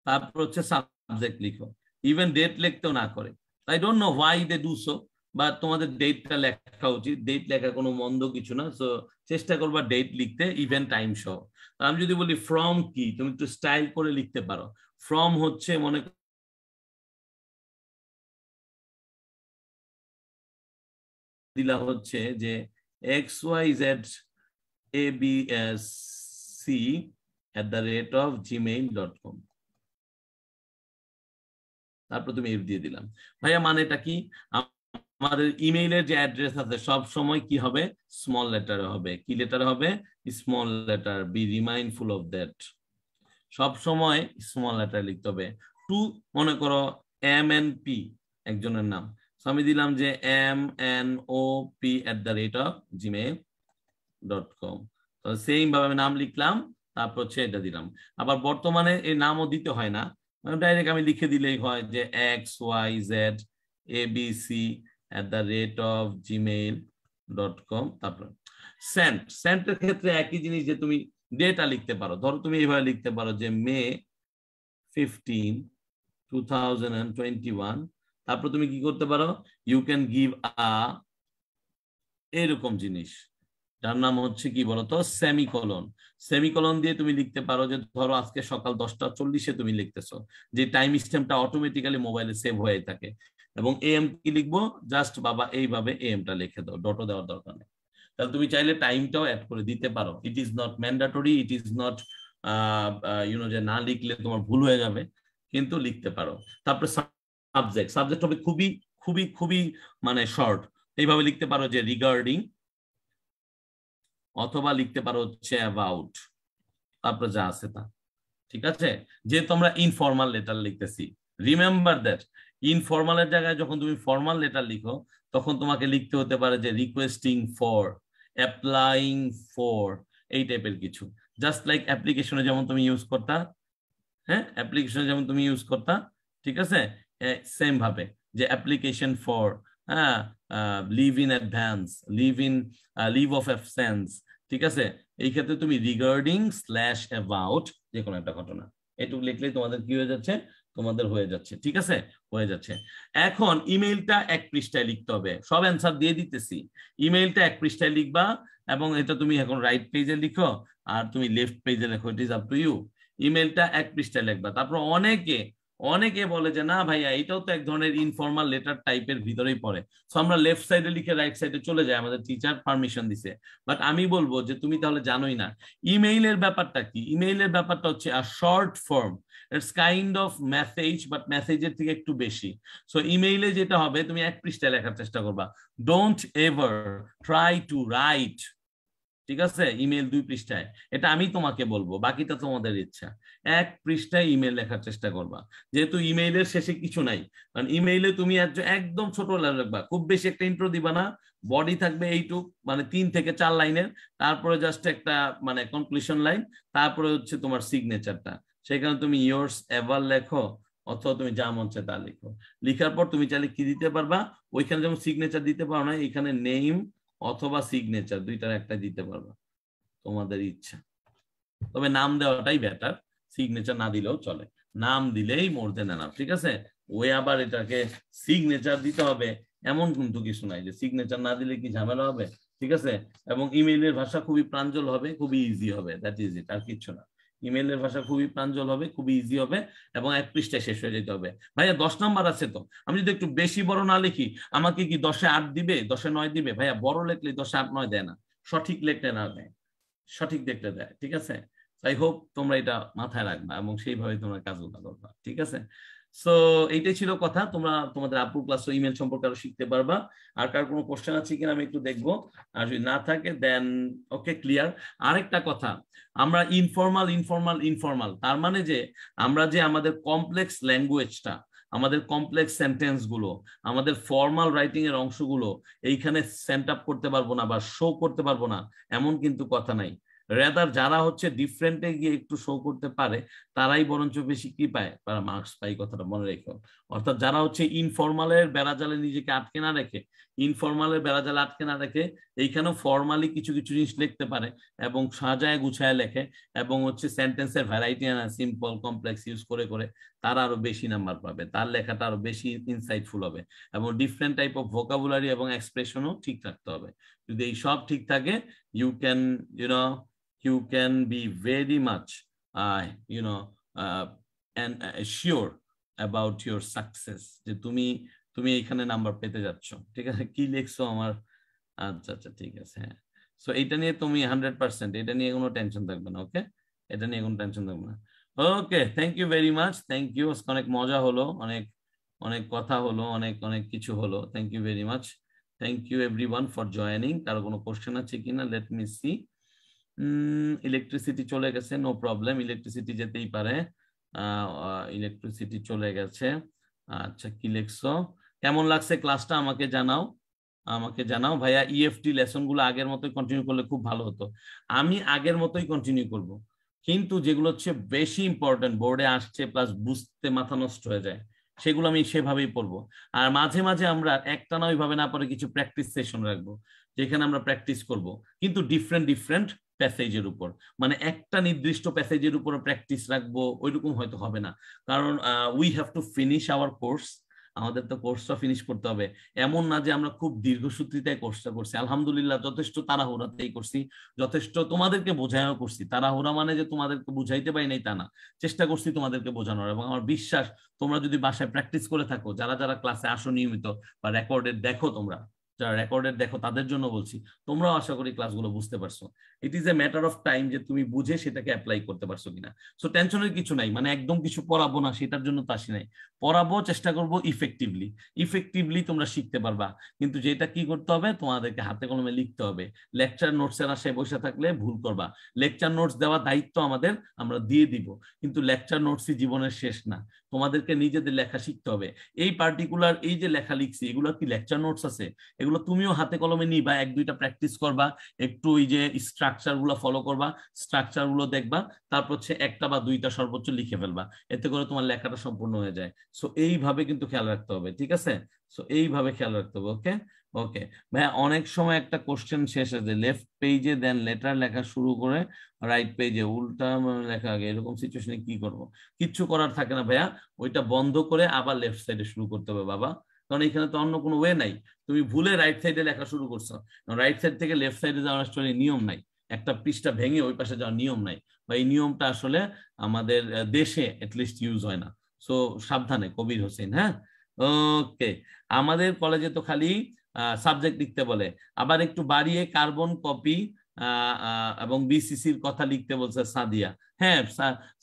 Speaker 1: তারপর হচ্ছে সাবজেক্ট লিখো ইভেন ডেট লিখতেও না করে I don't know why they do so বা তোমাদের ডেটটা লেখা উচিত ডেট লেখা কোনো মন্দ কিছু না সো চেষ্টা করবা ডেট লিখতে ইভেন টাইম সহ আমি যদি বলি ফ্রম কি তুমি একটু স্টাইল করে লিখতে পারো ফ্রম হচ্ছে মনে দিলা হচ্ছে যে X Y Z A B S C at the rate of Gmail dot com তারপর তুমি এফ দিয়ে দিলাম ভাইয়া মানে এটা কি আমাদের ইমেইলের যে অ্যাড্রেস আছে সব সময় কি হবে স্মল লেটার হবে কি লেটার হবে small letter be remindful of that সব সময় স্মল লেটার লিখতে হবে টু মনে করো এম এন পি একজনের নাম আমি দিলাম যে M N O P at the rate of Gmail dot com তো সেম ভাবে আমি নাম লিখলাম তারপর হচ্ছে এটা দিলাম আবার বর্তমানে এই নামও দিতে হয় না ডাইরেক্ট মানে আমি লিখে দিলেই হয় যে X Y Z A B C at the rate of Gmail dot com তারপর সেন্ট সেন্টের ক্ষেত্রে একই জিনিস যে তুমি ডেটা লিখতে পারো ধরো তুমি এইভাবে লিখতে পারো যে মে ফিফটিন টু তারপর তুমি কি করতে পারো ইউ ক্যান গিভ আ এরকম জিনিস যার নাম হচ্ছে কি বলতো সেমিকলন সেমিকলন দিয়ে তুমি লিখতে পারো যে ধরো আজকে সকাল দশটা চল্লিশে তুমি লিখতেছো যে টাইম স্ট্যাম্পটা অটোমেটিক্যালি মোবাইলে সেভ হয়ে থাকে এবং এ এম কি লিখবো জাস্ট বাবা এইভাবে এ এমটা লিখে দাও ডটও দেওয়ার দরকার নেই তাহলে তুমি চাইলে টাইমটাও অ্যাড করে দিতে পারো it is not mandatory it is not you know যে না লিখলে তোমার ভুল হয়ে যাবে কিন্তু লিখতে পারো তারপরে সাবজেক্ট সাবজেক্ট হবে খুবই খুবই খুবই মানে শর্ট এইভাবে লিখতে পারো যে রিগার্ডিং অথবা লিখতে পারো হচ্ছে অ্যাবাউট তারপরে যা আছে তা ঠিক আছে যে তোমরা ইনফর্মাল লেটার লিখতেছি রিমেম্বার দ্যাট ইনফরমালের জায়গায় যখন তুমি ফর্মাল লেটার লিখো তখন তোমাকে লিখতে হতে পারে যে রিকোয়েস্টিং ফর অ্যাপ্লাইং ফর এই টাইপের কিছু জাস্ট লাইক অ্যাপ্লিকেশনে যেমন তুমি ইউজ করতা হ্যাঁ অ্যাপ্লিকেশনে যেমন তুমি ইউজ করতা ঠিক আছে সেম ভাবে যে অ্যাপ্লিকেশন ফর হ্যাঁ leave in advance leave in leave of absence ঠিক আছে এই ক্ষেত্রে তুমি রিগার্ডিং স্ল্যাশ অ্যাবাউট যে কোনো একটা ঘটনা এটুকু লিখলেই তোমাদের কি হয়ে যাচ্ছে তোমাদের হয়ে যাচ্ছে ঠিক আছে হয়ে যাচ্ছে এখন ইমেইলটা এক পৃষ্ঠায় লিখতে হবে সব অ্যান্সার দিয়ে দিতেছি ইমেইলটা এক পৃষ্ঠায় লিখবা এবং এটা তুমি এখন রাইট পেজে লিখো আর তুমি লেফট পেজে লেখো it is up to you ইমেলটা এক পৃষ্ঠায় লিখবা তারপর অনেকে অনেকে বলে যে না ভাইয়া এটাও তো এক ধরনের ইনফর্মাল লেটার টাইপের ভিতরেই পড়ে সো আমরা লেফট সাইডে লিখে রাইট সাইডে চলে যাই আমাদের টিচার পারমিশন দিছে বাট আমি বলবো যে তুমি তাহলে জানোই না ইমেইলের ব্যাপারটা কি ইমেইলের ব্যাপারটা হচ্ছে a short form it's kind of message but মেসেজের থেকে একটু বেশি সো ইমেইলে যেটা হবে তুমি এক পৃষ্ঠায় লেখার চেষ্টা করবা don't ever try to write ঠিক আছে ইমেল দুই পৃষ্ঠায় এটা আমি তোমাকে বলবো বাকিটা তোমাদের ইচ্ছা এক পৃষ্ঠায় ইমেল লেখার চেষ্টা করবা যেহেতু ইমেইলের শেষে কিছু নাই কারণ ইমেইলে তুমি একদম ছোট লাগবা খুব বেশি একটা ইন্ট্রো দিবা না বডি থাকবে এইটুক মানে তিন থেকে চার লাইনের তারপরে জাস্ট একটা মানে কনক্লুশন লাইন তারপরে হচ্ছে তোমার সিগনেচারটা সেখানে তুমি ইয়ার্স এভার লেখো অথবা তুমি যা মন চায় তা লেখো লিখার পর তুমি চাইলে কি দিতে পারবা ওইখানে যেমন সিগনেচার দিতে পারো না এখানে নেম অথবা সিগনেচার দুইটার একটা দিতে পারবা তোমাদের ইচ্ছা তবে নাম দেওয়াটাই বেটার সিগনেচার না দিলেও চলে নাম দিলেই মরতে দেন ঠিক আছে ওই আবার এটাকে সিগনেচার দিতে হবে এমন কিন্তু কিছু নাই যে সিগনেচার না দিলে কি ঝামেলা হবে ঠিক আছে এবং ইমেইলের ভাষা খুবই প্রাঞ্জল হবে খুবই ইজি হবে দ্যাট ইজ ইট আর কিচ্ছু না ইমেলের ভাষা খুবই প্রাঞ্জল হবে খুবই ইজি হবে এবং এক পৃষ্ঠায় শেষ হয়ে যেতে হবে ভাইয়া দশ নম্বর আছে তো আমি যদি একটু বেশি বড় না লিখি আমাকে কি দশে আট দিবে দশে নয় দিবে ভাইয়া বড় লেখলে দশে আট নয় দেয় না সঠিক লেখলে না দেয় সঠিক দেখলে দেয় ঠিক আছে আই হোপ তোমরা এটা মাথায় রাখবা এবং সেইভাবে তোমরা কাজগুলো করবা ঠিক আছে সো এইটাই ছিল কথা তোমরা তোমাদের আপুর ক্লাস ইমেল সম্পর্কে আরো শিখতে পারবা আর কার কোনো কোশ্চেন আছে কিনা আমি একটু দেখবো আর যদি না থাকে দেন ওকে ক্লিয়ার আরেকটা কথা আমরা ইনফর্মাল ইনফর্মাল ইনফর্মাল তার মানে যে আমরা যে আমাদের কমপ্লেক্স ল্যাঙ্গুয়েজটা আমাদের কমপ্লেক্স সেন্টেন্স গুলো আমাদের ফর্মাল রাইটিং এর অংশগুলো এইখানে সেন্ট আপ করতে পারবো না বা শো করতে পারবো না এমন কিন্তু কথা নাই রেদার যারা হচ্ছে ডিফারেন্টে গিয়ে একটু শো করতে পারে তারাই বরঞ্চ বেশি কি পায় তারা মার্কস পাই কথাটা মনে রেখে অর্থাৎ যারা হচ্ছে ইনফরমালের বেড়াজালে নিজেকে আটকে না রেখে ইনফরমালের বেড়াজালে আটকে না রেখে এইখানেও ফর্মালি কিছু কিছু জিনিস লিখতে পারে এবং সাজায় গুছায় লেখে এবং হচ্ছে সেন্টেন্সের ভ্যারাইটি আনা সিম্পল কমপ্লেক্স ইউজ করে করে তারা আরো বেশি নাম্বার পাবে তার লেখাটা আরো বেশি ইনসাইটফুল হবে এবং ডিফারেন্ট টাইপ অফ ভোকাবুলারি এবং এক্সপ্রেশনও ঠিক রাখতে হবে যদি এই সব ঠিক থাকে you can you know you can be very much, uh, you know, uh, and uh, sure about your success যে তুমি তুমি এখানে নাম্বার পেতে যাচ্ছ ঠিক আছে কি লিখছো আমার আচ্ছা আচ্ছা ঠিক আছে হ্যাঁ সো এটা নিয়ে তুমি হান্ড্রেড পার্সেন্ট এটা নিয়ে কোনো টেনশন থাকবে না ওকে এটা নিয়ে কোনো টেনশন থাকবে না okay thank you very much thank you অনেক মজা হলো অনেক অনেক কথা হলো অনেক অনেক কিছু হলো thank you very much thank you everyone for joining তার কোনো কোশ্চেন আছে কিনা লেট মি সি ইলেকট্রিসিটি চলে গেছে নো প্রবলেম ইলেকট্রিসিটি যেতেই পারে ইলেকট্রিসিটি চলে গেছে আচ্ছা কি লিখছো কেমন লাগছে ক্লাসটা আমাকে জানাও আমাকে জানাও ভাইয়া ইএফটি e লেসনগুলো আগের মতোই কন্টিনিউ করলে খুব ভালো হতো আমি আগের মতোই কন্টিনিউ করব কিন্তু যেগুলো হচ্ছে বেশি ইম্পর্টেন্ট বোর্ডে আসছে প্লাস বুঝতে মাথা নষ্ট হয়ে যায় সেগুলো আমি সেভাবেই পড়ব আর মাঝে মাঝে আমরা একটা না ওইভাবে না পরে কিছু প্র্যাকটিস সেশন রাখবো যেখানে আমরা প্র্যাকটিস করব কিন্তু ডিফারেন্ট ডিফারেন্ট প্যাসেজের উপর মানে একটা নির্দিষ্ট প্যাসেজের উপর প্র্যাকটিস রাখবো ওইরকম হয়তো হবে না কারণ we have to finish our course আমাদের তো কোর্সটা ফিনিশ করতে হবে এমন না যে আমরা খুব দীর্ঘসূত্রিতায় কোর্সটা করছি আলহামদুলিল্লাহ যথেষ্ট তাড়াহুড়াতেই করছি যথেষ্ট তোমাদেরকে বোঝাইও করছি তাড়াহুড়া মানে যে তোমাদেরকে বুঝাইতে পারি নাই তা না চেষ্টা করছি তোমাদেরকে বোঝানোর এবং আমার বিশ্বাস তোমরা যদি বাসায় প্র্যাকটিস করে থাকো যারা যারা ক্লাসে আসো নিয়মিত বা রেকর্ডের দেখো তোমরা যারা রেকর্ডের দেখো তাদের জন্য বলছি তোমরাও আশা করি ক্লাসগুলো বুঝতে পারছো it is a matter of time যে তুমি বুঝে সেটাকে অ্যাপ্লাই করতে পারছো কিনা সো টেনশনের কিছু নাই মানে একদম কিছু পড়াবো না সেটার জন্য তাসি নাই পড়াবো চেষ্টা করবো ইফেক্টিভলি ইফেক্টিভলি তোমরা শিখতে পারবা কিন্তু যেটা কি করতে হবে তোমাদেরকে হাতে কলমে লিখতে হবে লেকচার নোটস এর আশায় বসে থাকলে ভুল করবা লেকচার নোটস দেওয়া দায়িত্ব আমাদের আমরা দিয়ে দিব কিন্তু লেকচার নোটসই জীবনের শেষ না তোমাদেরকে নিজেদের লেখা শিখতে হবে এই পার্টিকুলার এই যে লেখা লিখছি এগুলো কি লেকচার নোটস আছে এগুলো তুমিও হাতে কলমে নিবা এক দুইটা প্র্যাকটিস করবা একটু ওই যে স্ট্রাক স্ট্রাকচারগুলো ফলো করবা স্ট্রাকচারগুলো দেখবা তারপর হচ্ছে একটা বা দুইটা সর্বোচ্চ লিখে ফেলবা এতে করে তোমার লেখাটা সম্পূর্ণ হয়ে যায় সো এইভাবে কিন্তু খেয়াল রাখতে হবে ঠিক আছে সো এইভাবে খেয়াল রাখতে হবে ওকে ওকে ভাইয়া অনেক সময় একটা কোশ্চেন শেষ আছে লেফট পেজে দেন লেটার লেখা শুরু করে রাইট পেজে উল্টা মানে লেখা আগে এরকম সিচুয়েশনে কি করব কিচ্ছু করার থাকে না ভাইয়া ওইটা বন্ধ করে আবার লেফট সাইডে শুরু করতে হবে বাবা কারণ এখানে তো অন্য কোনো ওয়ে নাই তুমি ভুলে রাইট সাইডে লেখা শুরু করছো রাইট সাইড থেকে লেফট সাইডে যাওয়ার আসলে নিয়ম নাই একটা পৃষ্ঠা ভেঙে ওই পাশে যাওয়ার নিয়ম নাই বা এই নিয়মটা আসলে আমাদের দেশে এটলিস্ট ইউজ হয় না সো সাবধানে কবির হোসেন হ্যাঁ ওকে আমাদের কলেজে তো খালি সাবজেক্ট লিখতে বলে আবার একটু বাড়িয়ে কার্বন কপি এবং বিসিসির কথা লিখতে বলছে সাদিয়া হ্যাঁ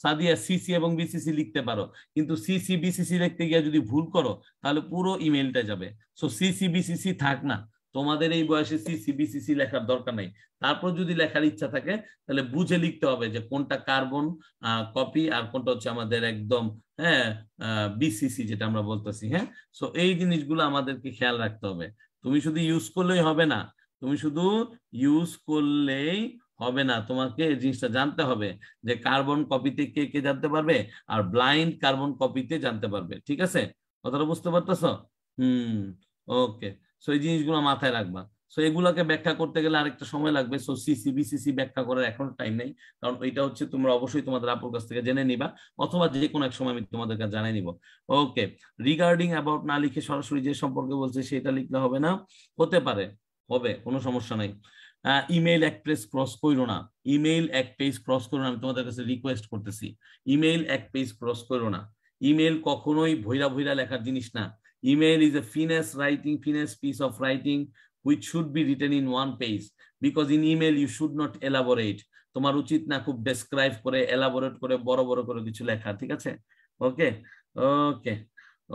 Speaker 1: সাদিয়া সিসি এবং বিসিসি লিখতে পারো কিন্তু সিসি বিসিসি লিখতে গিয়ে যদি ভুল করো তাহলে পুরো ইমেলটা যাবে সো সিসি বিসিসি থাক না তোমাদের এই বয়সে সিসিবিসিসি লেখার দরকার নাই তারপর যদি লেখার ইচ্ছা থাকে তাহলে বুঝে লিখতে হবে যে কোনটা কার্বন কপি আর কোনটা হচ্ছে আমাদের একদম হ্যাঁ বিসিসি যেটা আমরা বলতেছি হ্যাঁ সো এই জিনিসগুলো আমাদেরকে খেয়াল রাখতে হবে তুমি শুধু ইউজ করলেই হবে না তুমি শুধু ইউজ করলেই হবে না তোমাকে এই জিনিসটা জানতে হবে যে কার্বন কপিতে কে কে জানতে পারবে আর ব্লাইন্ড কার্বন কপিতে জানতে পারবে ঠিক আছে কথাটা বুঝতে পারতেছ হুম ওকে সো এই জিনিসগুলো মাথায় রাখবা সো এগুলাকে ব্যাখ্যা করতে গেলে আরেকটা সময় লাগবে সো সিসি বিসিসি ব্যাখ্যা করার এখন টাইম নেই কারণ এটা হচ্ছে তোমরা অবশ্যই তোমাদের আপুর কাছ থেকে জেনে নিবা অথবা যে কোনো এক সময় আমি তোমাদের কাছে জানাই নিব ওকে রিগার্ডিং অ্যাবাউট না লিখে সরাসরি যে সম্পর্কে বলছে সেটা লিখলে হবে না হতে পারে হবে কোনো সমস্যা নাই ইমেইল এক পেজ ক্রস করো না ইমেইল এক পেজ ক্রস করো না আমি তোমাদের কাছে রিকোয়েস্ট করতেছি ইমেইল এক পেজ ক্রস করো না ইমেইল কখনোই ভৈরা ভৈরা লেখার জিনিস না Email is a finesse writing, finesse piece of writing which should be written in one page because in email you should not elaborate. তোমার উচিত না খুব ডেসক্রাইব করে এলাবোরেট করে বড় বড় করে কিছু লেখা ঠিক আছে ওকে ওকে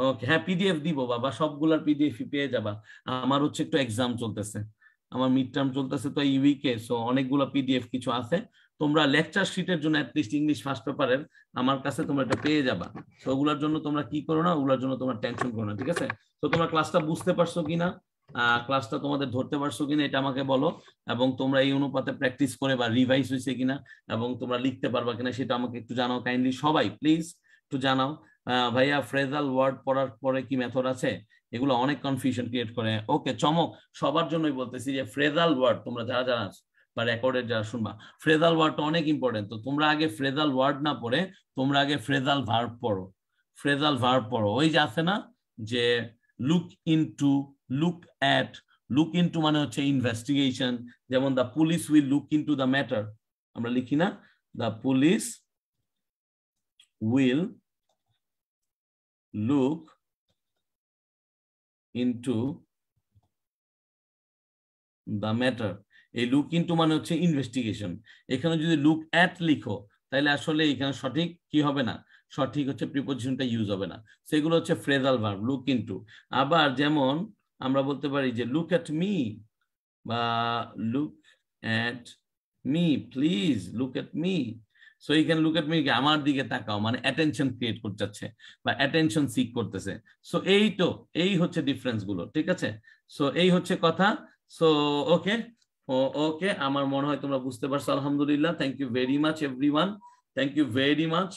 Speaker 1: ওকে হ্যাঁ পিডিএফ দিব বাবা সবগুলোর পিডিএফ পেয়ে যাবা আমার হচ্ছে একটু এক্সাম চলতেছে আমার মিড টার্ম চলতেছে তো এই উইকে সো অনেকগুলো পিডিএফ কিছু আছে তোমরা লেকচার শিটের জন্য অ্যাটলিস্ট ইংলিশ ফার্স্ট পেপারের আমার কাছে তোমরা এটা পেয়ে যাবা তো ওগুলোর জন্য তোমরা কি করো না ওগুলোর জন্য তোমরা টেনশন করো না ঠিক আছে তো তোমরা ক্লাসটা বুঝতে পারছো কিনা ক্লাসটা তোমাদের ধরতে পারছো কিনা এটা আমাকে বলো এবং তোমরা এই অনুপাতে প্র্যাকটিস করে বা রিভাইজ হয়েছে কিনা এবং তোমরা লিখতে পারবা কিনা সেটা আমাকে একটু জানাও কাইন্ডলি সবাই প্লিজ একটু জানাও ভাইয়া ফ্রেজাল ওয়ার্ড পড়ার পরে কি মেথড আছে এগুলো অনেক কনফিউশন ক্রিয়েট করে ওকে চমক সবার জন্যই বলতেছি যে ফ্রেজাল ওয়ার্ড তোমরা যারা যারা আছো বা রেকর্ডেড যারা শুনবা ফ্রেজাল ওয়ার্ডটা অনেক ইম্পর্টেন্ট তো তোমরা আগে ফ্রেজাল ওয়ার্ড না পড়ে তোমরা আগে ফ্রেজাল ভার্ব পড়ো ফ্রেজাল ভার্ব পড়ো ওই যে আছে না যে look into look at look into মানে হচ্ছে ইনভেস্টিগেশন যেমন the police will look into the matter আমরা লিখি না the police will look into the matter এই লুক ইন্টু মানে হচ্ছে ইনভেস্টিগেশন এখানে যদি লুক অ্যাট লিখো তাহলে আসলে এখানে সঠিক কি হবে না সঠিক হচ্ছে প্রিপোজিশনটা ইউজ হবে না সেগুলো হচ্ছে ফ্রেজাল ভার্ব লুক ইন্টু আবার যেমন আমরা বলতে পারি যে লুক অ্যাট মি বা look at me please look at me so you can look at me আমার দিকে তাকাও মানে অ্যাটেনশন ক্রিয়েট করতে চাচ্ছে বা অ্যাটেনশন সিক করতেছে সো এই তো এই হচ্ছে ডিফারেন্স গুলো ঠিক আছে সো এই হচ্ছে কথা সো ওকে ওকে আমার মনে হয় তোমরা বুঝতে পারছো আলহামদুলিল্লাহ thank you very much everyone thank you very much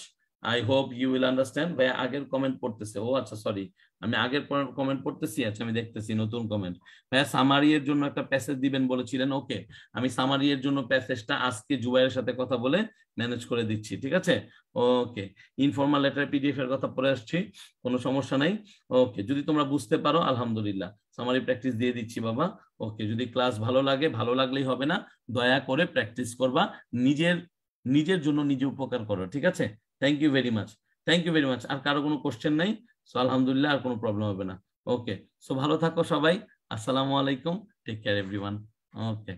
Speaker 1: I hope you will understand ভাই আগের কমেন্ট পড়তেছে ও আচ্ছা সরি আমি আগের কমেন্ট পড়তেছি আচ্ছা আমি দেখতেছি নতুন কমেন্ট ভাই সামারি এর জন্য একটা প্যাসেজ দিবেন বলেছিলেন ওকে আমি সামারি এর জন্য প্যাসেজটা আজকে জুবাইয়ের সাথে কথা বলে ম্যানেজ করে দিচ্ছি ঠিক আছে ওকে ইনফর্মাল লেটার পিডিএফ এর কথা পরে আসছি কোনো সমস্যা নাই ওকে যদি তোমরা বুঝতে পারো আলহামদুলিল্লাহ সামারি প্র্যাকটিস দিয়ে দিচ্ছি বাবা ওকে যদি ক্লাস ভালো লাগে ভালো লাগলেই হবে না দয়া করে প্র্যাকটিস করবা নিজের নিজের জন্য নিজে উপকার করো ঠিক আছে thank you very much thank you very much আর কারো কোনো কোশ্চেন নাই সো আলহামদুলিল্লাহ আর কোনো প্রবলেম হবে না ওকে সো ভালো থাকো সবাই আসসালামু আলাইকুম টেক কেয়ার এভরিওয়ান ওকে